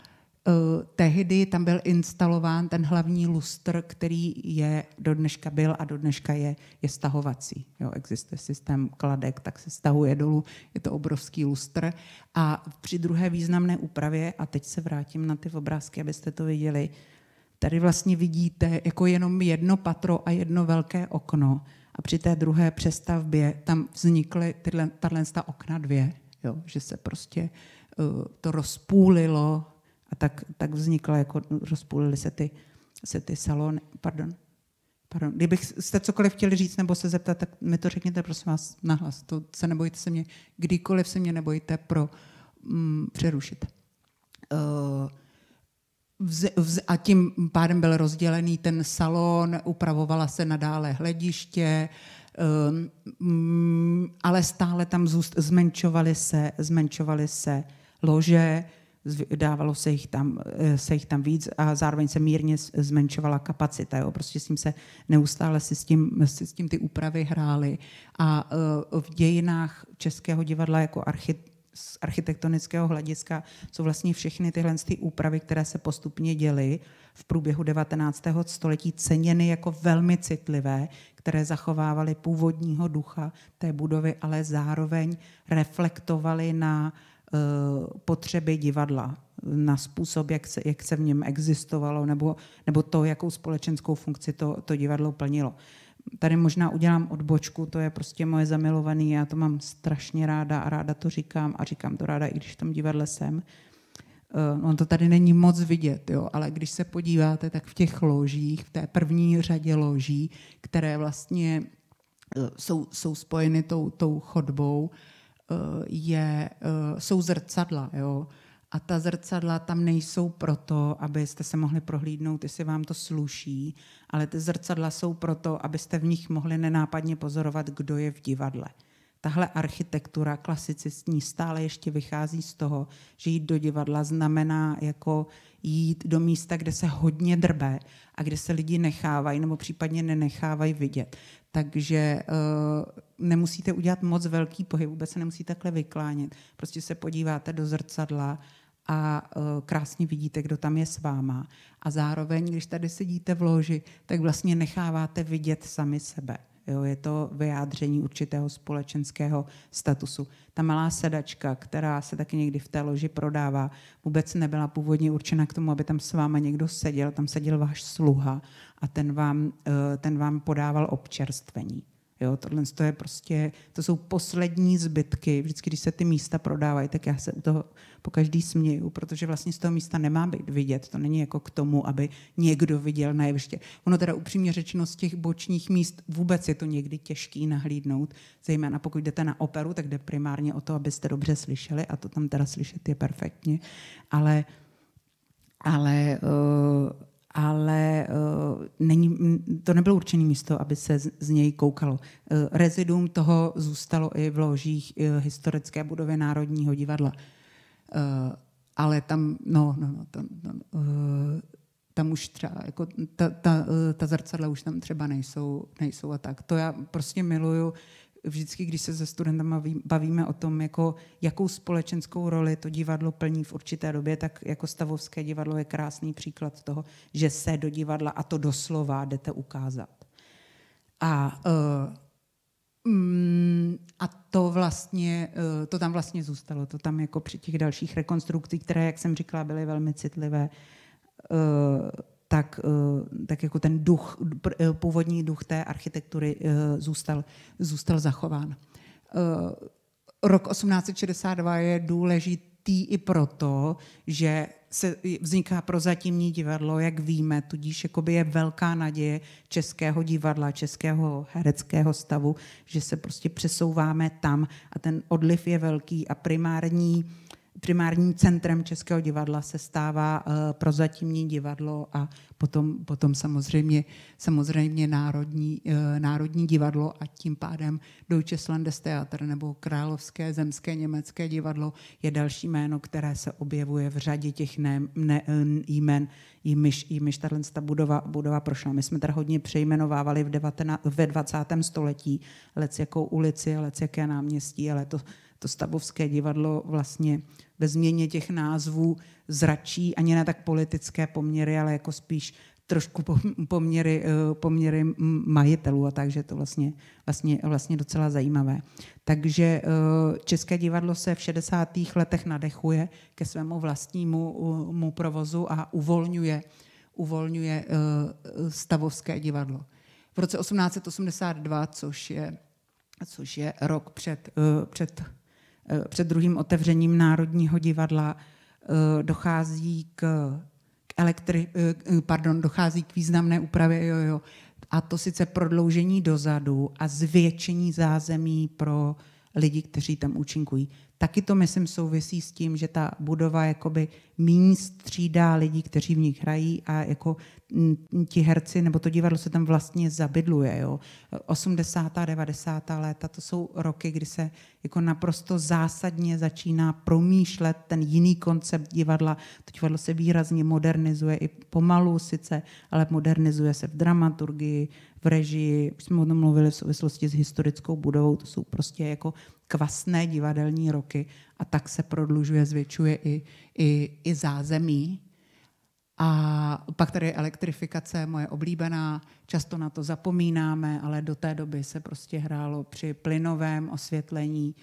Eh, tehdy tam byl instalován ten hlavní lustr, který je do dneška byl a do dneška je, je stahovací. Jo, existuje systém kladek, tak se stahuje dolů, je to obrovský lustr. A při druhé významné úpravě, a teď se vrátím na ty obrázky, abyste to viděli, tady vlastně vidíte jako jenom jedno patro a jedno velké okno. A při té druhé přestavbě tam vznikly tyhle, tato okna dvě, jo, že se prostě eh, to rozpůlilo a tak, tak vznikla, jako no, rozpůlily se ty, se ty salony, pardon, Pardon. Kdybych jste cokoliv chtěli říct nebo se zeptat, tak mi to řekněte, prosím vás, nahlas. To se nebojte se mě, kdykoliv se mě nebojte pro mm, přerušit. Uh, vz, vz, a tím pádem byl rozdělený ten salon, upravovala se nadále hlediště, um, ale stále tam zůst, zmenšovaly se, zmenšovaly se lože, dávalo se jich tam, eh, se jich tam víc a zároveň se mírně zmenšovala kapacita. Jo. Prostě s tím se neustále si s tím, si s tím ty úpravy hrály. A eh, v dějinách Českého divadla jako archit, z architektonického hlediska jsou vlastně všechny tyhle ty úpravy, které se postupně děly v průběhu 19. století, ceněny jako velmi citlivé, které zachovávaly původního ducha té budovy, ale zároveň reflektovaly na Eh, potřeby divadla na způsob, jak se, jak se v něm existovalo, nebo, nebo to, jakou společenskou funkci to, to divadlo plnilo. Tady možná udělám odbočku, to je prostě moje zamilovaný, já to mám strašně ráda a ráda to říkám a říkám to ráda, i když v tom divadle jsem. Eh, On no, to tady není moc vidět, jo, ale když se podíváte, tak v těch ložích, v té první řadě loží, které vlastně eh, jsou, jsou spojeny tou, tou chodbou, Eh, je, eh, jsou zrcadla. Jo? A ta zrcadla tam nejsou proto, abyste se mohli prohlídnout, jestli vám to sluší, ale ty zrcadla jsou proto, abyste v nich mohli nenápadně pozorovat, kdo je v divadle. Tahle architektura klasicistní stále ještě vychází z toho, že jít do divadla znamená jako jít do místa, kde se hodně drbe a kde se lidi nechávají nebo případně nenechávají vidět. Takže uh, nemusíte udělat moc velký pohyb, vůbec se nemusíte takhle vyklánit. Prostě se podíváte do zrcadla a uh, krásně vidíte, kdo tam je s váma. A zároveň, když tady sedíte v loži, tak vlastně necháváte vidět sami sebe. Jo, je to vyjádření určitého společenského statusu. Ta malá sedačka, která se taky někdy v té loži prodává, vůbec nebyla původně určena k tomu, aby tam s váma někdo seděl, tam seděl váš sluha a ten vám, eh, ten vám podával občerstvení. Jo, tohle to je prostě, to jsou poslední zbytky. Vždycky, když se ty místa prodávají, tak já se to po každý směju, protože vlastně z toho místa nemá být vidět. To není jako k tomu, aby někdo viděl na jeviště. Ono teda upřímně řečeno z těch bočních míst vůbec je to někdy těžký nahlídnout, zejména pokud jdete na operu, tak jde primárně o to, abyste dobře slyšeli a to tam teda slyšet je perfektně. Ale ale uh, ale uh, není, to nebylo určené místo, aby se z, z něj koukalo. Uh, reziduum toho zůstalo i v ložích uh, historické budovy Národního divadla. Uh, ale tam, no, no, no, tam, no uh, tam už třeba, jako ta, ta, ta zrcadla už tam třeba nejsou, nejsou a tak. To já prostě miluju vždycky, když se se studentama bavíme o tom, jako, jakou společenskou roli to divadlo plní v určité době, tak jako stavovské divadlo je krásný příklad toho, že se do divadla, a to doslova, jdete ukázat. A, uh, mm, a to vlastně, uh, to tam vlastně zůstalo, to tam jako při těch dalších rekonstrukcích, které, jak jsem říkala, byly velmi citlivé, uh, tak, eh, tak jako ten duch, eh, původní duch té architektury eh, zůstal, zůstal zachován. Rok 1862 je důležitý i proto, že se vzniká prozatímní divadlo, jak víme, tudíž jakoby je velká naděje českého divadla, českého hereckého stavu, že se prostě přesouváme tam a ten odliv je velký a primární primárním centrem Českého divadla se stává eh, prozatímní divadlo a potom, potom samozřejmě, samozřejmě národní, eh, národní divadlo a tím pádem Deutsches Landestheater nebo Královské zemské německé divadlo je další jméno, které se objevuje v řadě těch ne, ne, eh, jmen, jimiž, jimiž tato budova, budova prošla. My jsme tady hodně přejmenovávali v 19, ve 20. století lec jakou ulici, lec jaké náměstí, ale to, to stavovské divadlo vlastně ve změně těch názvů zračí ani ne tak politické poměry, ale jako spíš trošku poměry, eh, poměry majitelů a takže to vlastně, vlastně, vlastně docela zajímavé. Takže eh, České divadlo se v 60. letech nadechuje ke svému vlastnímu mu provozu a uvolňuje, uvolňuje eh, stavovské divadlo. V roce 1882, což je, což je rok před, před Eh, před druhým otevřením Národního divadla eh, dochází k, k elektri, eh, pardon, dochází k významné úpravě jo, jo, a to sice prodloužení dozadu a zvětšení zázemí pro lidi, kteří tam účinkují. Taky to, myslím, souvisí s tím, že ta budova jakoby míň střídá lidí, kteří v ní hrají a jako mm, ti herci nebo to divadlo se tam vlastně zabydluje. Jo. 80. a 90. léta to jsou roky, kdy se jako naprosto zásadně začíná promýšlet ten jiný koncept divadla. To divadlo se výrazně modernizuje i pomalu sice, ale modernizuje se v dramaturgii, v režii, už jsme o tom mluvili v souvislosti s historickou budovou, to jsou prostě jako kvasné divadelní roky a tak se prodlužuje, zvětšuje i, i, i zázemí. A pak tady elektrifikace, moje oblíbená, často na to zapomínáme, ale do té doby se prostě hrálo při plynovém osvětlení,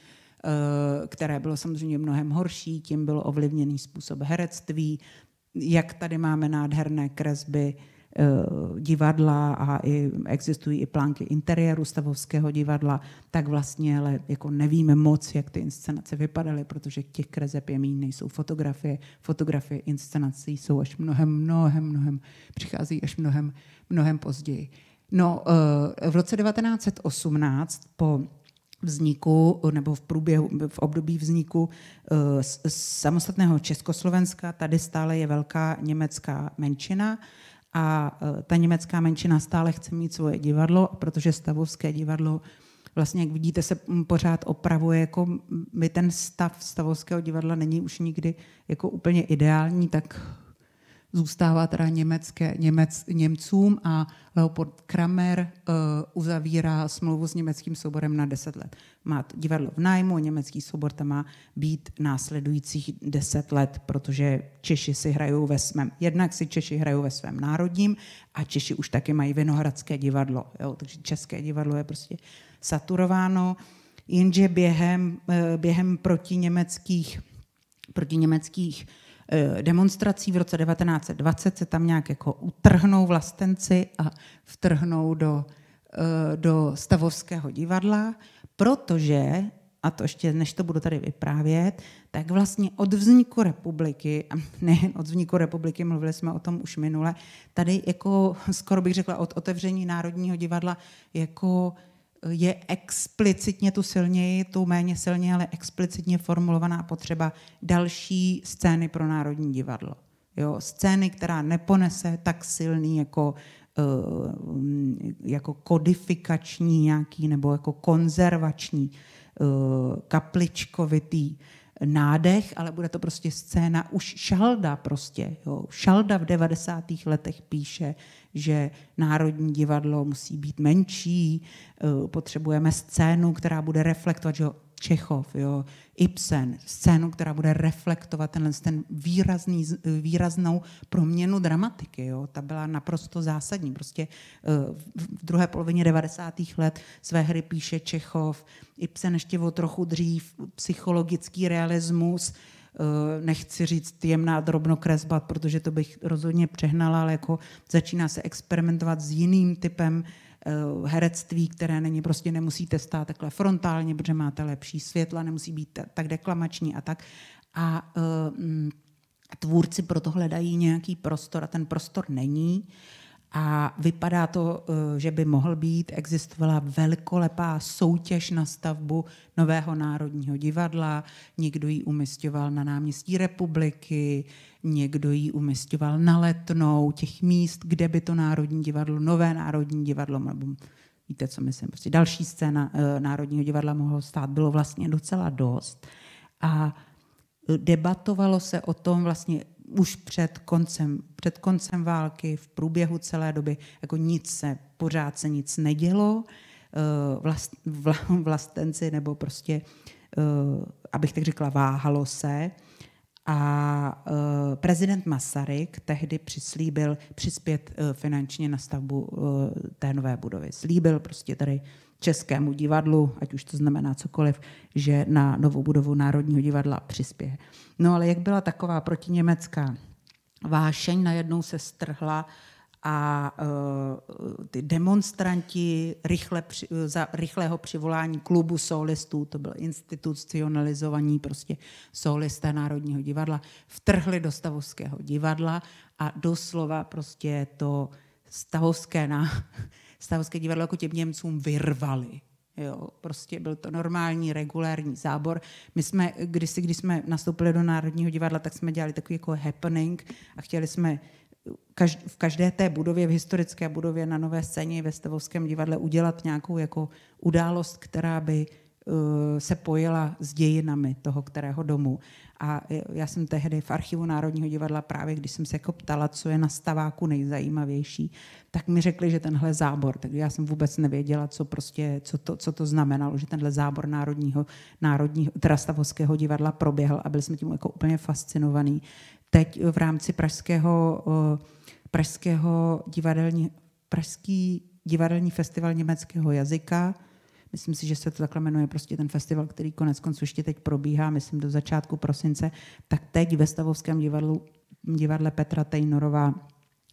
eh, které bylo samozřejmě mnohem horší, tím byl ovlivněný způsob herectví, jak tady máme nádherné kresby Eh, divadla a i, existují i plánky interiéru stavovského divadla, tak vlastně ale jako nevíme moc, jak ty inscenace vypadaly, protože těch kreseb je méně, nejsou fotografie. Fotografie inscenací jsou až mnohem, mnohem, mnohem, přichází až mnohem, mnohem později. No, eh, v roce 1918 po vzniku nebo v průběhu, v období vzniku eh, samostatného Československa, tady stále je velká německá menšina a e, ta německá menšina stále chce mít svoje divadlo, protože stavovské divadlo vlastně, jak vidíte, se pořád opravuje, jako my ten stav stavovského divadla není už nikdy jako úplně ideální, tak zůstává teda německé, Němec, Němcům a Leopold Kramer uh, uzavírá smlouvu s německým souborem na 10 let. Má divadlo v nájmu, německý soubor tam má být následujících 10 let, protože Češi si hrajou ve svém, jednak si Češi hrajou ve svém národním a Češi už taky mají Vinohradské divadlo, jo? takže České divadlo je prostě saturováno, jenže během, eh, během proti německých proti německých Eh, demonstrací v roce 1920 se tam nějak jako utrhnou vlastenci a vtrhnou do, eh, do Stavovského divadla, protože a to ještě než to budu tady vyprávět, tak vlastně od vzniku republiky, ne, od vzniku republiky, mluvili jsme o tom už minule, tady jako skoro bych řekla od otevření Národního divadla, jako je explicitně tu silněji, tu méně silně, ale explicitně formulovaná potřeba další scény pro Národní divadlo. Jo, scény, která neponese tak silný jako, eh, jako kodifikační nějaký nebo jako konzervační eh, kapličkovitý nádech, ale bude to prostě scéna. Už Šalda prostě, jo. Šalda v 90. letech píše, že Národní divadlo musí být menší, eh, potřebujeme scénu, která bude reflektovat, že jo, Čechov, jo, Ibsen, scénu, která bude reflektovat tenhle ten výrazný, výraznou proměnu dramatiky. Jo. Ta byla naprosto zásadní. Prostě eh, v druhé polovině 90. let své hry píše Čechov, Ibsen ještě o trochu dřív, psychologický realismus, eh, nechci říct jemná drobnokresba, protože to bych rozhodně přehnala, ale jako začíná se experimentovat s jiným typem Eh, herectví, které není prostě nemusíte stát takhle frontálně, protože máte lepší světla, nemusí být tak deklamační a tak. A eh, mm, tvůrci proto hledají nějaký prostor a ten prostor není. A vypadá to, eh, že by mohl být, existovala velkolepá soutěž na stavbu nového národního divadla, někdo ji umistoval na náměstí republiky, někdo ji umistoval na letnou, těch míst, kde by to národní divadlo, nové národní divadlo, nebo víte, co myslím, prostě další scéna eh, národního divadla mohlo stát, bylo vlastně docela dost. A debatovalo se o tom vlastně, už před koncem, před koncem války, v průběhu celé doby, jako nic se, pořád se nic nedělo, eh, vlast, vla, vlastenci nebo prostě, eh, abych tak řekla, váhalo se. A eh, prezident Masaryk tehdy přislíbil přispět finančně na stavbu té nové budovy. Slíbil prostě tady Českému divadlu, ať už to znamená cokoliv, že na novou budovu Národního divadla přispěje. No ale jak byla taková protiněmecká vášeň, najednou se strhla a uh, ty demonstranti rychle při, e, za rychlého přivolání klubu solistů, to byl institucionalizovaní prostě solisté Národního divadla, vtrhli do Stavovského divadla a doslova prostě to stavovské na, stavovské divadlo jako těm Němcům vyrvali. Jo, prostě byl to normální, regulární zábor. My jsme, kdysi, když jsme nastoupili do Národního divadla, tak jsme dělali takový jako happening a chtěli jsme v každé té budově, v historické budově na Nové scéně ve Stavovském divadle udělat nějakou jako událost, která by Eh, se pojila s dějinami toho kterého domu. A eh, já jsem tehdy v archivu Národního divadla právě, když jsem se jako ptala, co je na staváku nejzajímavější, tak mi řekli, že tenhle zábor, takže já jsem vůbec nevěděla, co, prostě, co, to, co to znamenalo, že tenhle zábor Národního, národního teda Stavovského divadla proběhl a byl jsem tím jako úplně fascinovaný. Teď v rámci Pražského, eh, Pražského divadelní, Pražský divadelní festival německého jazyka, Myslím si, že se to takhle jmenuje prostě ten festival, který konec konců ještě teď probíhá, myslím do začátku prosince. Tak teď ve Stavovském divadlu, divadle Petra Tejnorová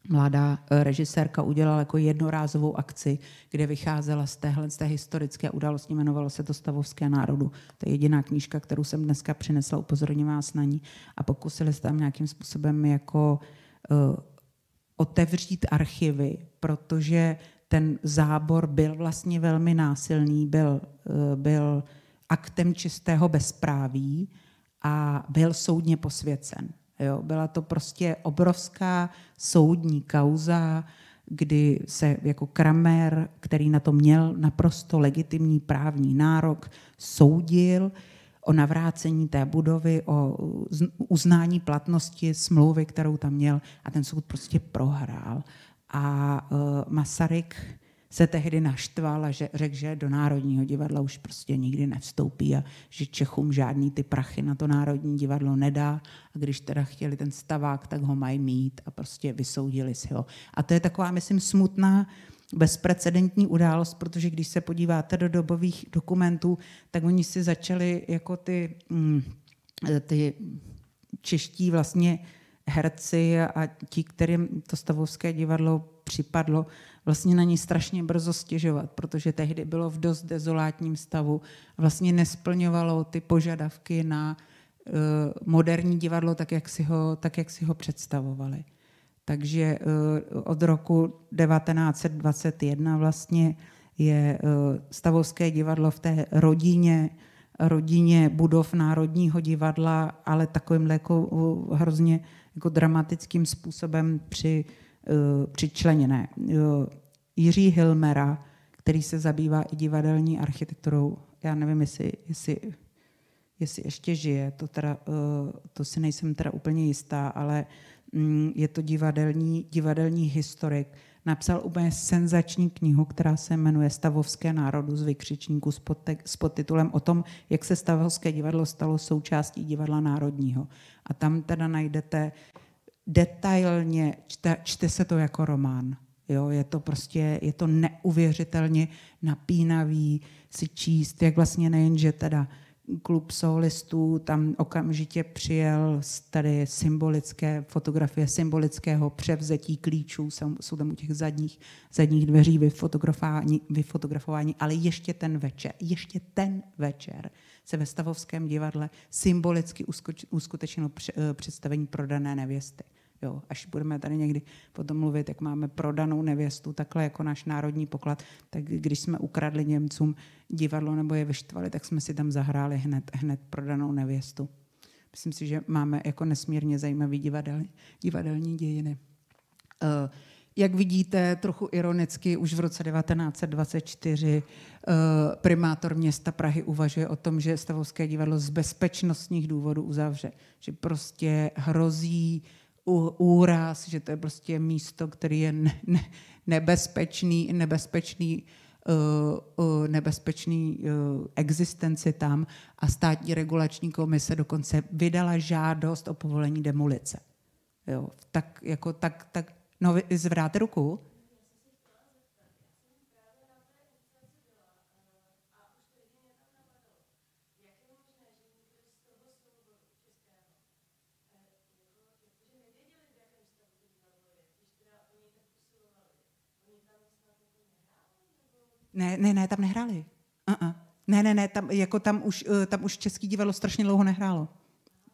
mladá eh, režisérka udělala jako jednorázovou akci, kde vycházela z téhle z té historické události, jmenovalo se to Stavovské národu. To je jediná knížka, kterou jsem dneska přinesla, upozorním vás na ní. A pokusili se tam nějakým způsobem jako uh, otevřít archivy, protože ten zábor byl vlastně velmi násilný, byl, eh, byl aktem čistého bezpráví a byl soudně posvěcen. Jo, byla to prostě obrovská soudní kauza, kdy se jako Kramer, který na to měl naprosto legitimní právní nárok, soudil o navrácení té budovy, o uznání platnosti smlouvy, kterou tam měl a ten soud prostě prohrál. A eh, Masaryk se tehdy naštval a že, řekl, že do Národního divadla už prostě nikdy nevstoupí a že Čechům žádný ty prachy na to Národní divadlo nedá a když teda chtěli ten stavák, tak ho mají mít a prostě vysoudili si ho. A to je taková, myslím, smutná bezprecedentní událost, protože když se podíváte do dobových dokumentů, tak oni si začali jako ty, mm, eh, ty čeští vlastně herci a ti, kterým to stavovské divadlo připadlo, vlastně na ní strašně brzo stěžovat, protože tehdy bylo v dost dezolátním stavu. Vlastně nesplňovalo ty požadavky na eh, moderní divadlo, tak jak si ho, tak, jak si ho představovali. Takže eh, od roku 1921 vlastně je eh, stavovské divadlo v té rodině, rodině budov Národního divadla, ale takovým jako hrozně jako dramatickým způsobem při, eh, přičleněné. Eh, Jiří Hilmera, který se zabývá i divadelní architekturou, já nevím, jestli, jestli, jestli ještě žije, to, teda, eh, to si nejsem teda úplně jistá, ale mm, je to divadelní, divadelní historik, napsal úplně senzační knihu, která se jmenuje Stavovské národu z vykřičníku s, podtitulem o tom, jak se Stavovské divadlo stalo součástí divadla národního. A tam teda najdete detailně, čte, čte se to jako román. Jo, je to prostě, je to neuvěřitelně napínavý si číst, jak vlastně nejen, že teda klub solistů, tam okamžitě přijel tady symbolické fotografie symbolického převzetí klíčů, jsou tam u těch zadních, zadních dveří vyfotografování, vyfotografování, ale ještě ten večer, ještě ten večer se ve Stavovském divadle symbolicky uskutečnilo eh, představení prodané nevěsty. Jo, až budeme tady někdy potom mluvit, jak máme prodanou nevěstu, takhle jako náš národní poklad, tak když jsme ukradli Němcům divadlo nebo je vyštvali, tak jsme si tam zahráli hned, hned prodanou nevěstu. Myslím si, že máme jako nesmírně zajímavý divadel, divadelní dějiny. Uh, jak vidíte, trochu ironicky, už v roce 1924 eh, primátor města Prahy uvažuje o tom, že Stavovské divadlo z bezpečnostních důvodů uzavře. Že prostě hrozí úraz, že to je prostě místo, které je ne, ne, nebezpečný, nebezpečný Uh, uh, nebezpečný uh, existenci tam a státní regulační komise dokonce vydala žádost o povolení demolice. Jo, tak, jako, tak, tak, no, zvrát ruku. Ne, ne, ne, tam nehráli. Uh-uh. Ne, ne, ne, tam, jako tam, už, eh, tam už český divadlo strašně dlouho nehrálo.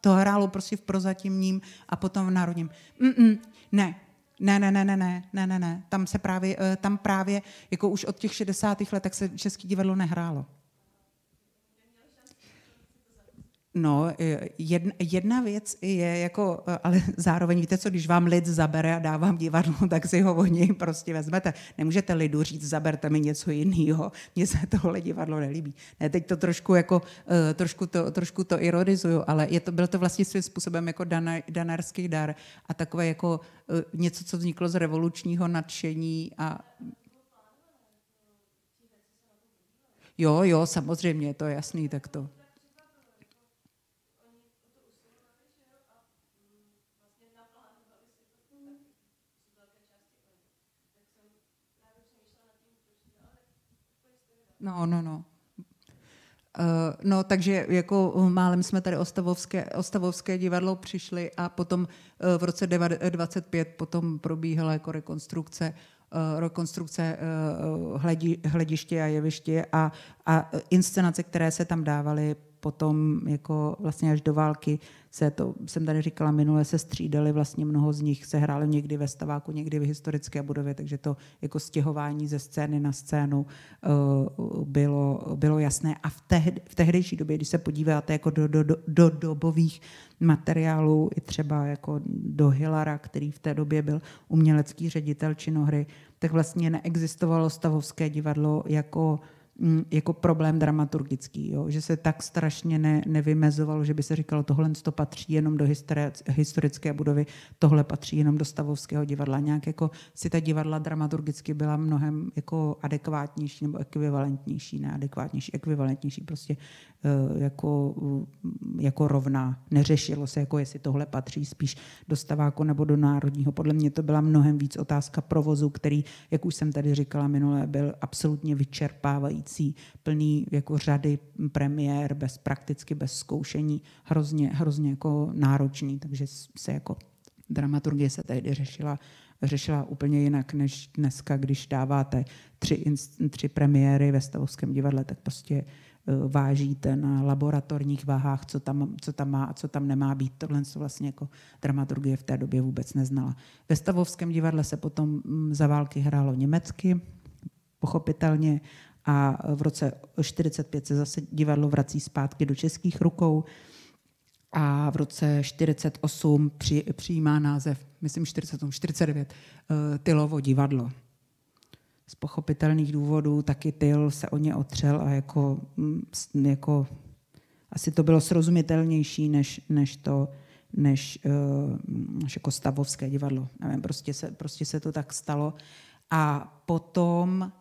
To hrálo prostě v prozatímním a potom v národním. Mm-mm, ne, ne, ne, ne, ne, ne, ne, ne, ne. Tam se právě, eh, tam právě, jako už od těch 60. let, tak se český divadlo nehrálo. No, eh, jedna, jedna věc je jako, eh, ale zároveň víte co, když vám lid zabere a dá vám divadlo, tak si ho od něj prostě vezmete. Nemůžete lidu říct, zaberte mi něco jiného, mně se tohle divadlo nelíbí. Ne, teď to trošku jako, eh, trošku to, trošku to ironizuju, ale je to, byl to vlastně svým způsobem jako dana, danarský dar a takové jako něco, co vzniklo z revolučního nadšení a Jo, jo, samozřejmě, to je jasný, tak to. No, no, no. Eh, no, takže jako eh, málem jsme tady Ostavovské, Ostavovské divadlo přišli a potom eh, v roce 25 potom probíhala jako rekonstrukce rekonstrukce hlediště a jeviště a, a inscenace, které se tam dávaly, potom jako vlastně až do války se to, jsem tady říkala minule, se střídali vlastně mnoho z nich, se hráli někdy ve staváku, někdy v historické budově, takže to jako stěhování ze scény na scénu uh, bylo, bylo jasné. A v, tehd, v tehdejší době, když se podíváte jako do, do, do, do dobových materiálů, i třeba jako do Hilara, který v té době byl umělecký ředitel činohry, tak vlastně neexistovalo stavovské divadlo jako Mm, jako problém dramaturgický, jo? že se tak strašně ne, nevymezovalo, že by se říkalo, tohle to patří jenom do historické budovy, tohle patří jenom do stavovského divadla. Nějak jako si ta divadla dramaturgicky byla mnohem jako adekvátnější nebo ekvivalentnější, neadekvátnější, ekvivalentnější, prostě eh, jako, mm, jako rovná. Neřešilo se, jako jestli tohle patří spíš do staváku nebo do národního. Podle mě to byla mnohem víc otázka provozu, který, jak už jsem tady říkala minule, byl absolutně vyčerpávající vynikající, plný jako řady premiér, bez prakticky bez zkoušení, hrozně, hrozně jako náročný, takže se jako dramaturgie se tehdy řešila, řešila úplně jinak než dneska, když dáváte tři, tři premiéry ve Stavovském divadle, tak prostě eh, vážíte na laboratorních váhách, co tam, co tam má a co tam nemá být. Tohle se vlastně jako dramaturgie v té době vůbec neznala. Ve Stavovském divadle se potom mm, za války hrálo německy, pochopitelně a v roce 45 se zase divadlo vrací zpátky do českých rukou a v roce 48 při, přijímá název, myslím 48, 49, eh, Tylovo divadlo. Z pochopitelných důvodů taky Tyl se o ně otřel a jako, mm, jako asi to bylo srozumitelnější než, než to, než, eh, než jako stavovské divadlo. Nevím, prostě se, prostě se to tak stalo. A potom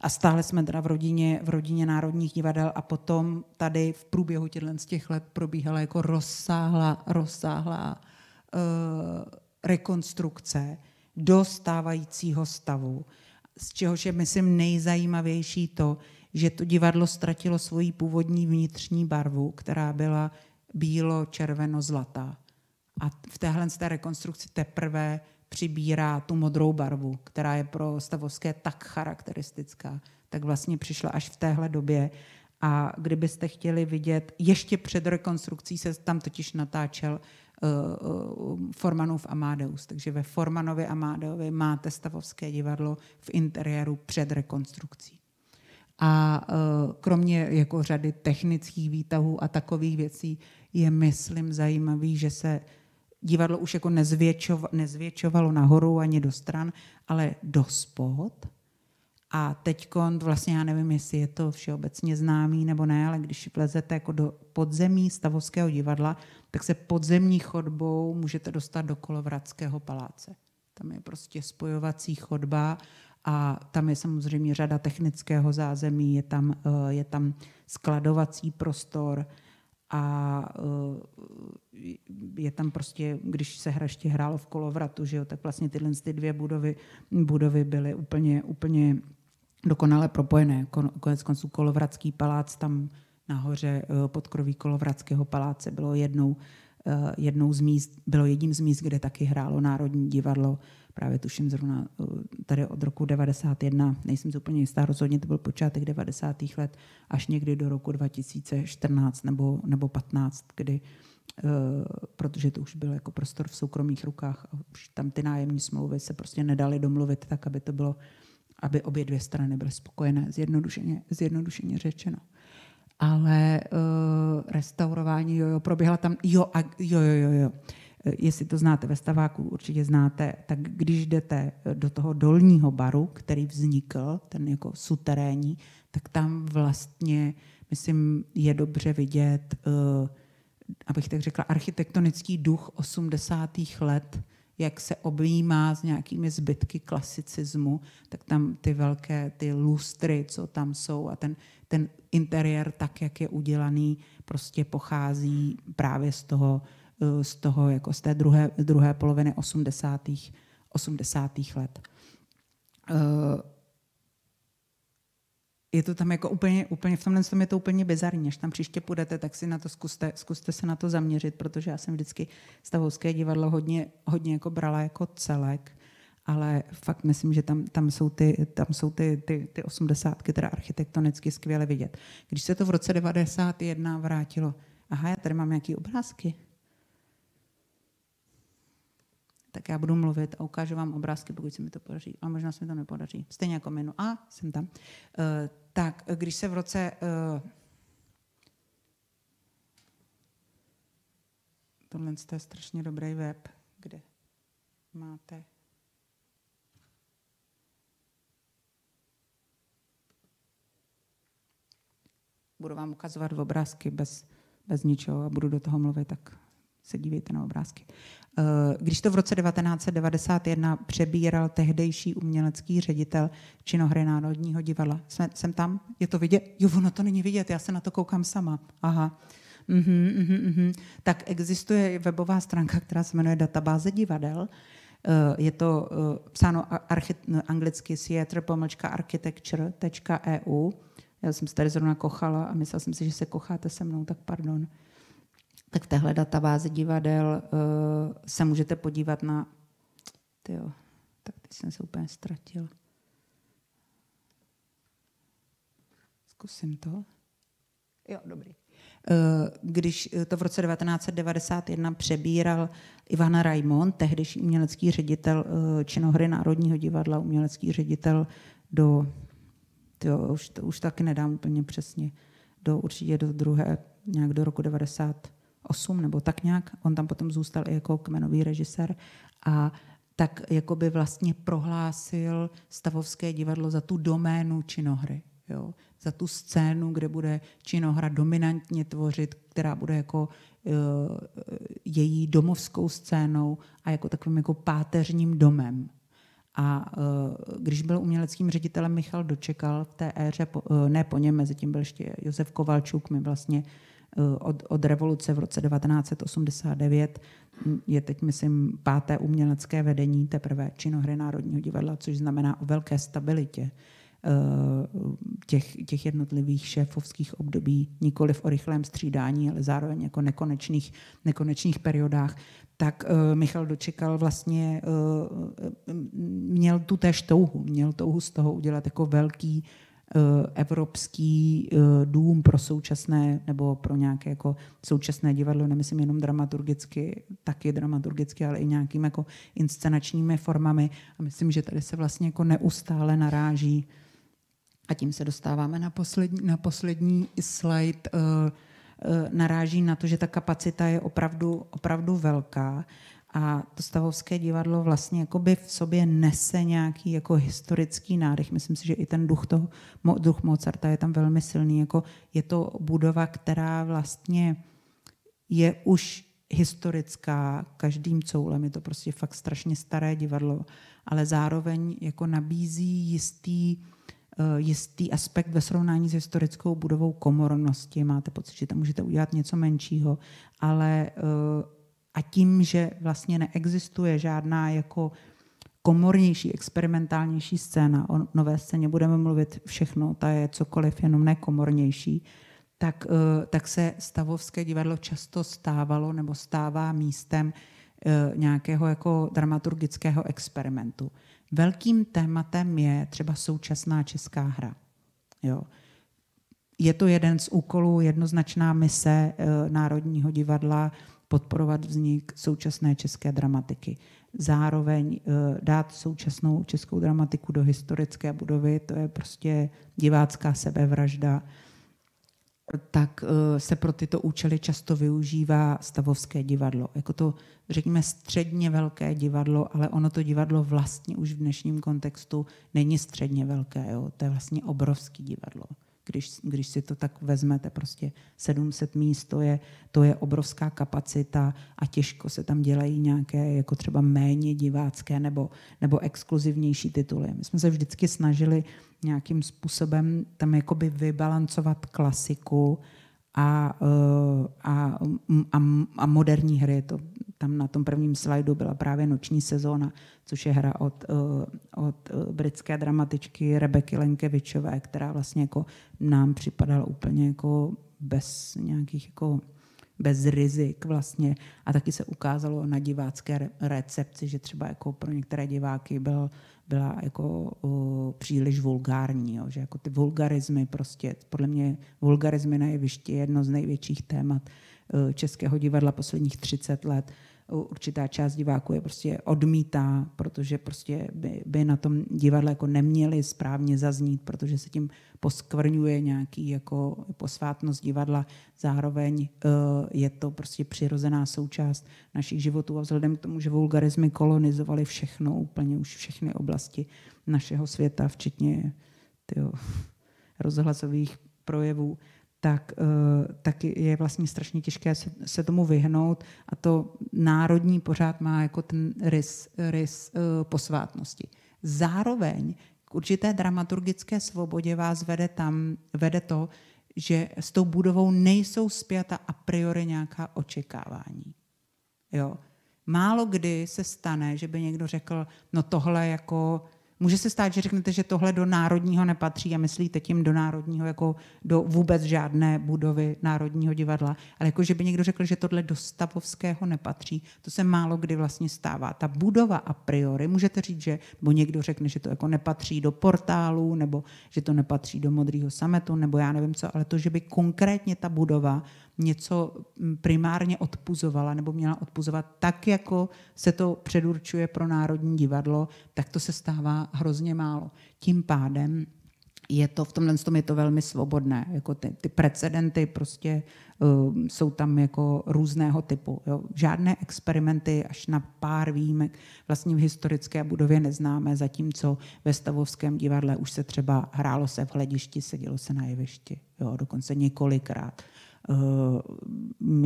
a stále jsme teda v rodině, v rodině Národních divadel a potom tady v průběhu z těch let probíhala jako rozsáhlá, rozsáhlá e, rekonstrukce dostávajícího stavu, z čehož je, myslím, nejzajímavější to, že to divadlo ztratilo svoji původní vnitřní barvu, která byla bílo, červeno, zlatá. A v téhle z té rekonstrukci teprve přibírá tu modrou barvu, která je pro stavovské tak charakteristická, tak vlastně přišla až v téhle době. A kdybyste chtěli vidět, ještě před rekonstrukcí se tam totiž natáčel eh, eh, Formanův Amadeus. Takže ve Formanově Amadeovi máte stavovské divadlo v interiéru před rekonstrukcí. A eh, kromě jako řady technických výtahů a takových věcí je, myslím, zajímavý, že se divadlo už jako nezvětšovalo, nezvětšovalo nahoru ani do stran, ale do spod. A teď vlastně já nevím, jestli je to všeobecně známý nebo ne, ale když vlezete jako do podzemí Stavovského divadla, tak se podzemní chodbou můžete dostat do Kolovradského paláce. Tam je prostě spojovací chodba a tam je samozřejmě řada technického zázemí, je tam, eh, je tam skladovací prostor, a eh, je tam prostě, když se hra ještě hrálo v kolovratu, že jo, tak vlastně tyhle ty dvě budovy, budovy byly úplně, úplně dokonale propojené. Konec konců Kolovratský palác tam nahoře eh, pod kroví Kolovratského paláce bylo jednou, eh, jednou z míst, bylo jedním z míst, kde taky hrálo Národní divadlo právě tuším zrovna eh, tady od roku 91, nejsem úplně jistá, rozhodně to byl počátek 90. let, až někdy do roku 2014 nebo, nebo 15, kdy eh, protože to už byl jako prostor v soukromých rukách a už tam ty nájemní smlouvy se prostě nedaly domluvit tak, aby to bylo, aby obě dvě strany byly spokojené, zjednodušeně, zjednodušeně řečeno. Ale uh, restaurování, jo, jo, proběhla tam, jo, a, jo, jo, jo, jo. Eh, jestli to znáte ve staváku, určitě znáte, tak když jdete eh, do toho dolního baru, který vznikl, ten jako suterénní, tak tam vlastně, myslím, je dobře vidět, eh, abych tak řekla, architektonický duch 80. let, jak se objímá s nějakými zbytky klasicismu, tak tam ty velké ty lustry, co tam jsou a ten, ten interiér tak, jak je udělaný, prostě pochází právě z toho Eh, z toho, jako z té druhé, druhé poloviny 80. 80. let. Eh, je to tam jako úplně, úplně v tomhle tom je to úplně bizarní. Až tam příště půjdete, tak si na to zkuste, zkuste se na to zaměřit, protože já jsem vždycky stavovské divadlo hodně, hodně jako brala jako celek ale fakt myslím, že tam, tam jsou, ty, tam jsou ty, ty, ty osmdesátky teda architektonicky skvěle vidět. Když se to v roce 91 vrátilo, aha, já tady mám nějaké obrázky, tak já budu mluvit a ukážu vám obrázky, pokud se mi to podaří. A možná se mi to nepodaří. Stejně jako minu. A, jsem tam. Uh, tak, když se v roce... Uh, tohle je strašně dobrý web, kde máte budu vám ukazovat obrázky bez, bez ničeho a budu do toho mluvit, tak se dívejte na obrázky. Eh, když to v roce 1991 přebíral tehdejší umělecký ředitel činohry Národního divadla. Jsem, jsem tam? Je to vidět? Jo, ono to není vidět, já se na to koukám sama. Aha. Uhum, uhum, uhum. Tak existuje webová stránka, která se jmenuje Databáze divadel. Eh, je to eh, psáno anglicky theatre-architecture.eu. E já jsem se tady zrovna kochala a myslela jsem si, že se kocháte se mnou, tak pardon tak v téhle databázi divadel uh, se můžete podívat na... Tyjo, tak teď jsem se úplně ztratil. Zkusím to. Jo, dobrý. Eh, když to v roce 1991 přebíral Ivan Raimond, tehdejší umělecký ředitel eh, činohry Národního divadla, umělecký ředitel do, tyjo, už, to, už taky nedám úplně přesně, do určitě do druhé, nějak do roku 90, 8 nebo tak nějak, on tam potom zůstal i jako kmenový režisér a tak jako by vlastně prohlásil Stavovské divadlo za tu doménu činohry. Jo? Za tu scénu, kde bude činohra dominantně tvořit, která bude jako e, její domovskou scénou a jako takovým jako páteřním domem. A e, když byl uměleckým ředitelem Michal Dočekal v té éře, po, e, ne po něm, mezi tím byl ještě Josef Kovalčuk, mi vlastně Eh, od, od revoluce v roce 1989 je teď, myslím, páté umělecké vedení teprve činohry Národního divadla, což znamená o velké stabilitě eh, těch, těch jednotlivých šéfovských období, nikoli v o rychlém střídání, ale zároveň jako nekonečných, nekonečných periodách, tak eh, Michal dočekal vlastně, měl tu též touhu, měl touhu z toho udělat jako velký Eh, evropský eh, dům pro současné nebo pro nějaké jako současné divadlo, nemyslím jenom dramaturgicky, taky dramaturgicky, ale i nějakými jako inscenačními formami. A myslím, že tady se vlastně jako neustále naráží. A tím se dostáváme na poslední, na poslední slide. Eh, naráží na to, že ta kapacita je opravdu, opravdu velká a to stavovské divadlo vlastně by v sobě nese nějaký jako historický nádech. Myslím si, že i ten duch, toho, duch Mozarta je tam velmi silný. Jako je to budova, která vlastně je už historická každým coulem. Je to prostě fakt strašně staré divadlo, ale zároveň jako nabízí jistý, eh, jistý aspekt ve srovnání s historickou budovou komornosti. Máte pocit, že tam můžete udělat něco menšího, ale eh, a tím, že vlastně neexistuje žádná jako komornější, experimentálnější scéna, o nové scéně budeme mluvit všechno, ta je cokoliv, jenom nekomornější, tak, eh, tak se Stavovské divadlo často stávalo nebo stává místem eh, nějakého jako dramaturgického experimentu. Velkým tématem je třeba současná česká hra. Jo. Je to jeden z úkolů, jednoznačná mise eh, Národního divadla podporovat vznik současné české dramatiky. Zároveň eh, dát současnou českou dramatiku do historické budovy, to je prostě divácká sebevražda, tak eh, se pro tyto účely často využívá stavovské divadlo. Jako to, řekněme, středně velké divadlo, ale ono to divadlo vlastně už v dnešním kontextu není středně velké. Jo? To je vlastně obrovský divadlo když, když si to tak vezmete, prostě 700 míst, to je, to je obrovská kapacita a těžko se tam dělají nějaké jako třeba méně divácké nebo, nebo exkluzivnější tituly. My jsme se vždycky snažili nějakým způsobem tam jakoby vybalancovat klasiku, a, eh, a, mm, a, mm, a moderní hry. To, tam na tom prvním slajdu byla právě Noční sezóna, což je hra od, eh, od eh, britské dramatičky Rebeky Lenkevičové, která vlastně jako nám připadala úplně jako bez nějakých jako bez rizik vlastně. A taky se ukázalo na divácké recepci, že třeba jako pro některé diváky byl, byla jako uh, příliš vulgární, jo? že jako ty vulgarizmy prostě, podle mě vulgarizmy na jevišti je jedno z největších témat uh, českého divadla posledních 30 let. Uh, určitá část diváků je prostě odmítá, protože prostě by, by na tom divadle jako neměli správně zaznít, protože se tím poskvrňuje nějaký jako posvátnost divadla. Zároveň eh, je to prostě přirozená součást našich životů a vzhledem k tomu, že vulgarizmy kolonizovaly všechno, úplně už všechny oblasti našeho světa, včetně tyjo, rozhlasových projevů, tak, eh, tak je vlastně strašně těžké se, se tomu vyhnout a to národní pořád má jako ten rys, rys eh, posvátnosti. Zároveň k určité dramaturgické svobodě vás vede tam, vede to, že s tou budovou nejsou spjata a priori nějaká očekávání. Jo. Málo kdy se stane, že by někdo řekl, no tohle jako Může se stát, že řeknete, že tohle do národního nepatří a myslíte tím do národního jako do vůbec žádné budovy Národního divadla, ale jako, že by někdo řekl, že tohle do Stavovského nepatří, to se málo kdy vlastně stává. Ta budova a priori, můžete říct, že bo někdo řekne, že to jako nepatří do portálu, nebo že to nepatří do modrého sametu, nebo já nevím co, ale to, že by konkrétně ta budova něco mm, primárně odpuzovala nebo měla odpuzovat tak, jako se to předurčuje pro Národní divadlo, tak to se stává hrozně málo. Tím pádem je to v tomhle tom je to velmi svobodné. Jako ty, ty precedenty prostě uh, jsou tam jako různého typu. Jo. Žádné experimenty, až na pár výjimek, vlastně v historické budově neznáme, zatímco ve Stavovském divadle už se třeba hrálo se v hledišti, sedělo se na jevišti. Jo, dokonce několikrát. Eh,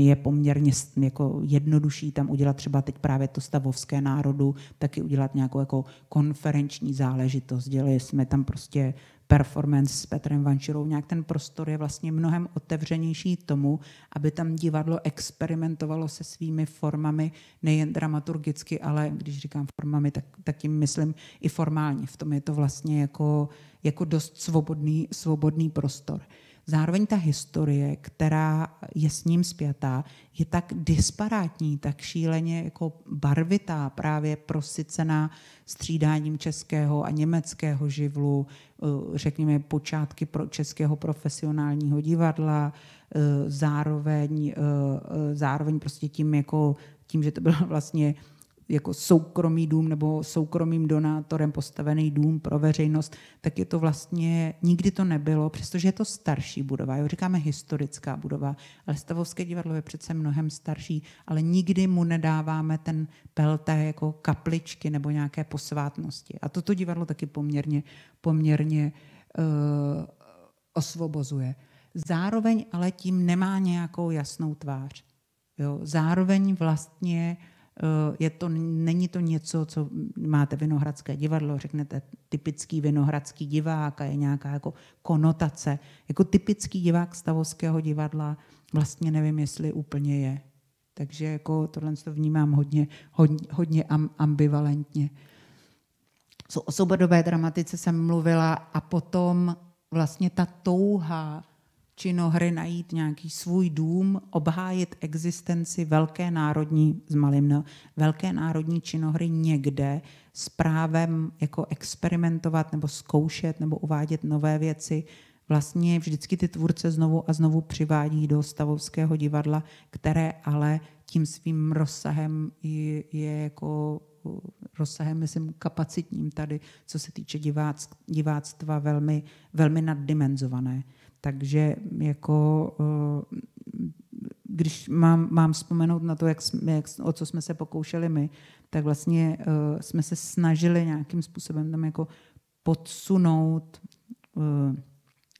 je poměrně jako jednodušší tam udělat třeba teď právě to stavovské národu, taky udělat nějakou jako konferenční záležitost. Dělali jsme tam prostě performance s Petrem Vančirou, nějak ten prostor je vlastně mnohem otevřenější tomu, aby tam divadlo experimentovalo se svými formami, nejen dramaturgicky, ale když říkám formami, tak, tak tím myslím i formálně. V tom je to vlastně jako, jako dost svobodný, svobodný prostor. Uh, Zároveň ta historie, která je s ním spjatá, je tak disparátní, tak šíleně jako barvitá, právě prosycená střídáním českého a německého živlu, eh, řekněme počátky pro českého profesionálního divadla, eh, zároveň, eh, zároveň prostě tím, jako, tím, že to byla vlastně jako soukromý dům nebo soukromým donátorem postavený dům pro veřejnost, tak je to vlastně, nikdy to nebylo, přestože je to starší budova, jo, říkáme historická budova, ale Stavovské divadlo je přece mnohem starší, ale nikdy mu nedáváme ten pelté jako kapličky nebo nějaké posvátnosti. A toto divadlo taky poměrně, poměrně uh, osvobozuje. Zároveň ale tím nemá nějakou jasnou tvář. Jo, zároveň vlastně uh, Eh, je to, není to něco, co máte Vinohradské divadlo, řeknete typický vinohradský divák a je nějaká jako konotace. Jako typický divák stavovského divadla vlastně nevím, jestli úplně je. Takže jako tohle to vnímám hodně, hodně, hodně ambivalentně. O osobodové dramatice jsem mluvila a potom vlastně ta touha činohry najít nějaký svůj dům, obhájit existenci velké národní, s malým no, velké národní činohry někde s právem jako experimentovat nebo zkoušet nebo uvádět nové věci, vlastně vždycky ty tvůrce znovu a znovu přivádí do stavovského divadla, které ale tím svým rozsahem je, je jako rozsahem, myslím, kapacitním tady, co se týče diváctva, velmi, velmi naddimenzované. Takže jako eh, když mám, mám vzpomenout na to, jak, jak, o co jsme se pokoušeli my, tak vlastně eh, jsme se snažili nějakým způsobem tam jako podsunout eh,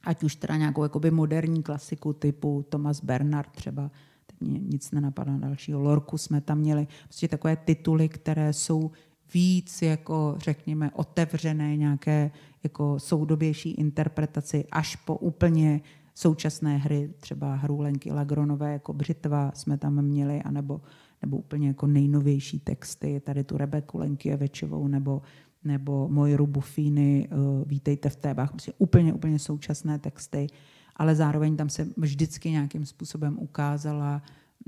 ať už teda nějakou jakoby moderní klasiku typu Thomas Bernard třeba, tak mě nic nenapadá dalšího, Lorku jsme tam měli, prostě takové tituly, které jsou víc, jako řekněme, otevřené nějaké jako soudobější interpretaci až po úplně současné hry, třeba hru Lenky Lagronové jako Břitva jsme tam měli, anebo nebo úplně jako nejnovější texty, tady tu Rebeku Lenky Jevečovou, nebo, nebo Mojru Bufíny, eh, Vítejte v Tébách, prostě úplně, úplně současné texty, ale zároveň tam se vždycky nějakým způsobem ukázala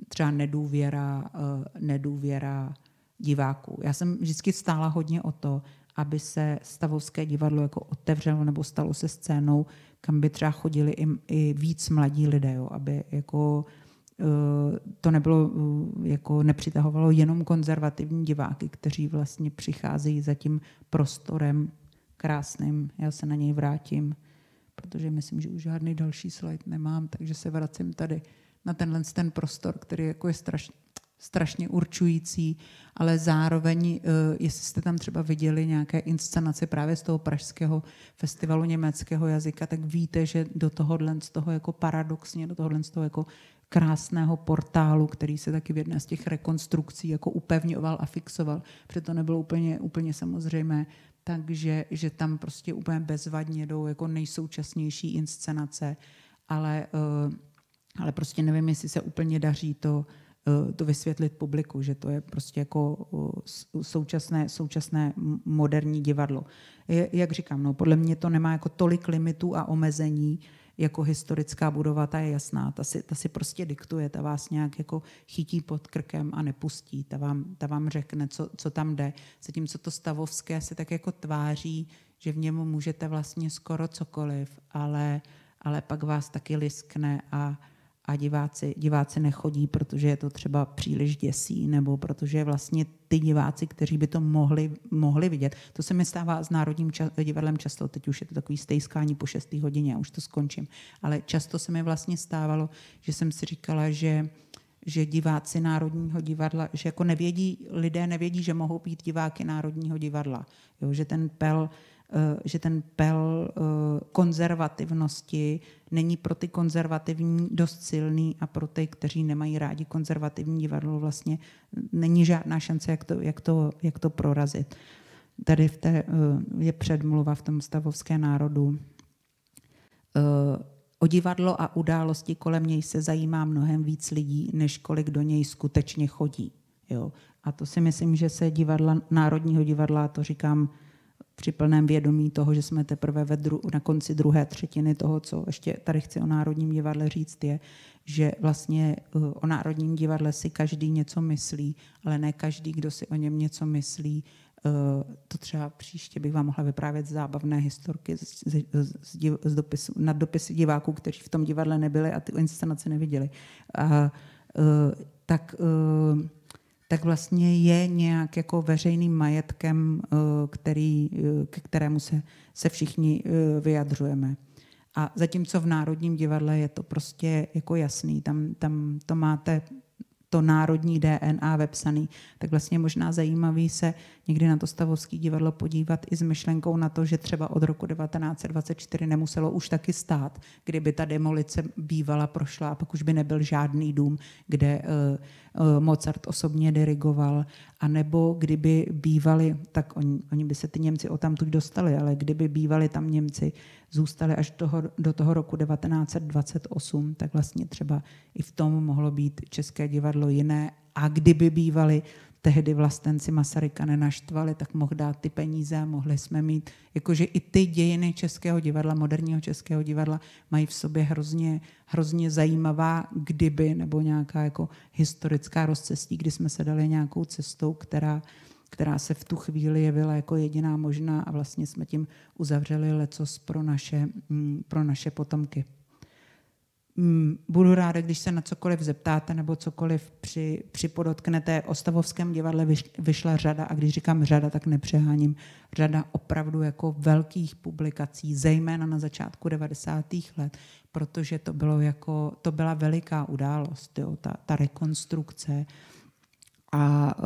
třeba nedůvěra, eh, nedůvěra diváků. Já jsem vždycky stála hodně o to, aby se stavovské divadlo jako otevřelo nebo stalo se scénou, kam by třeba chodili i, i víc mladí lidé, jo, aby jako eh, to nebylo, eh, jako nepřitahovalo jenom konzervativní diváky, kteří vlastně přicházejí za tím prostorem krásným. Já se na něj vrátím, protože myslím, že už žádný další slide nemám, takže se vracím tady na tenhle ten prostor, který jako je strašně strašně určující, ale zároveň, eh, jestli jste tam třeba viděli nějaké inscenace právě z toho pražského festivalu německého jazyka, tak víte, že do tohohle z toho jako paradoxně, do tohohle z toho jako krásného portálu, který se taky v jedné z těch rekonstrukcí jako upevňoval a fixoval, protože to nebylo úplně, úplně samozřejmé, takže že tam prostě úplně bezvadně jdou jako nejsoučasnější inscenace, ale, eh, ale prostě nevím, jestli se úplně daří to, Eh, to vysvětlit publiku, že to je prostě jako eh, současné, současné moderní divadlo. Jak říkám, no, podle mě to nemá jako tolik limitů a omezení, jako historická budova, ta je jasná, ta si, ta si prostě diktuje, ta vás nějak jako chytí pod krkem a nepustí, ta vám, ta vám řekne, co, co tam jde. Zatímco to stavovské se tak jako tváří, že v něm můžete vlastně skoro cokoliv, ale, ale pak vás taky liskne a, a diváci, diváci nechodí, protože je to třeba příliš děsí, nebo protože vlastně ty diváci, kteří by to mohli, mohli vidět. To se mi stává s Národním čas, divadlem často, teď už je to takový stejskání po 6. hodině, já už to skončím, ale často se mi vlastně stávalo, že jsem si říkala, že že diváci Národního divadla, že jako nevědí, lidé nevědí, že mohou být diváky Národního divadla. Jo, že ten pel Eh, že ten pel eh, konzervativnosti není pro ty konzervativní dost silný a pro ty, kteří nemají rádi konzervativní divadlo, vlastně není žádná šance, jak to, jak to, jak to prorazit. Tady v té, eh, je předmluva v tom stavovské národu. O divadlo a události kolem něj se zajímá mnohem víc lidí, než kolik do něj skutečně chodí. Jo. A to si myslím, že se divadla, Národního divadla, to říkám při plném vědomí toho, že jsme teprve ve dru- na konci druhé třetiny toho, co ještě tady chci o Národním divadle říct, je, že vlastně eh, o Národním divadle si každý něco myslí, ale ne každý, kdo si o něm něco myslí, eh, to třeba příště bych vám mohla vyprávět zábavné historky z, z, z, z dopisu, na dopisy diváků, kteří v tom divadle nebyli a ty inscenace neviděli. A, eh, tak tak vlastně je nějak jako veřejným majetkem, eh, který, eh, ke kterému se, se všichni eh, vyjadřujeme. A zatímco v Národním divadle je to prostě jako jasný, tam, tam to máte to národní DNA vepsaný, tak vlastně možná zajímavý se někdy na to stavovský divadlo podívat i s myšlenkou na to, že třeba od roku 1924 nemuselo už taky stát, kdyby ta demolice bývala prošla a pak už by nebyl žádný dům, kde eh, eh, Mozart osobně dirigoval, anebo kdyby bývali, tak oni, oni by se ty Němci o tamtud dostali, ale kdyby bývali tam Němci, zůstaly až toho, do toho roku 1928, tak vlastně třeba i v tom mohlo být České divadlo jiné. A kdyby bývali tehdy vlastenci Masaryka nenaštvali, tak mohl dát ty peníze a mohli jsme mít, jakože i ty dějiny českého divadla, moderního českého divadla mají v sobě hrozně, hrozně zajímavá kdyby nebo nějaká jako historická rozcestí, kdy jsme se dali nějakou cestou, která která se v tu chvíli jevila jako jediná možná a vlastně jsme tím uzavřeli lecos pro naše, mm, pro naše potomky. Mm, budu ráda, když se na cokoliv zeptáte nebo cokoliv při, připodotknete. O Stavovském divadle vyšla řada, a když říkám řada, tak nepřeháním, řada opravdu jako velkých publikací, zejména na začátku 90. let, protože to, bylo jako, to byla veliká událost, jo, ta, ta rekonstrukce, a e,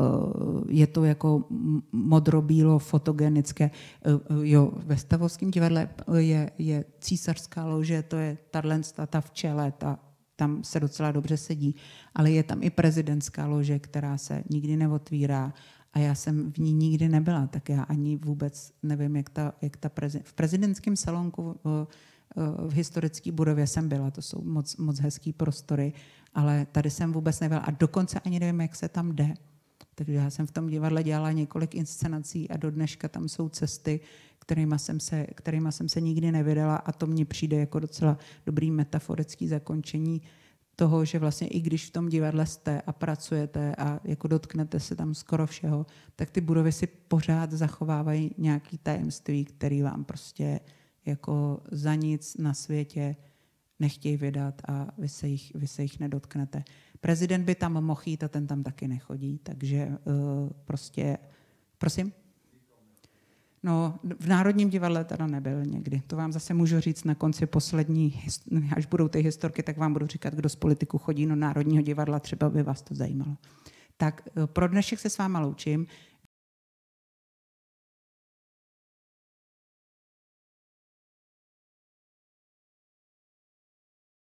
je to jako modrobílo fotogenické. E, e, jo, ve Stavovském divadle je, je císařská lože, to je ta ta v čele, ta, tam se docela dobře sedí, ale je tam i prezidentská lože, která se nikdy neotvírá a já jsem v ní nikdy nebyla, tak já ani vůbec nevím, jak ta, jak ta prezident, v prezidentském salonku v, v historické budově jsem byla, to jsou moc, moc hezký prostory ale tady jsem vůbec nebyla a dokonce ani nevím, jak se tam jde. Takže já jsem v tom divadle dělala několik inscenací a do dneška tam jsou cesty, kterýma jsem se, kterýma jsem se nikdy nevydala a to mně přijde jako docela dobrý metaforický zakončení toho, že vlastně i když v tom divadle jste a pracujete a jako dotknete se tam skoro všeho, tak ty budovy si pořád zachovávají nějaký tajemství, který vám prostě jako za nic na světě nechtějí vydat a vy se jich, vy se jich nedotknete. Prezident by tam mohl jít a ten tam taky nechodí, takže eh, prostě, prosím? No, v Národním divadle teda nebyl někdy. To vám zase můžu říct na konci poslední, až budou ty historky, tak vám budu říkat, kdo z politiku chodí do no, Národního divadla, třeba by vás to zajímalo. Tak eh, pro dnešek se s váma loučím.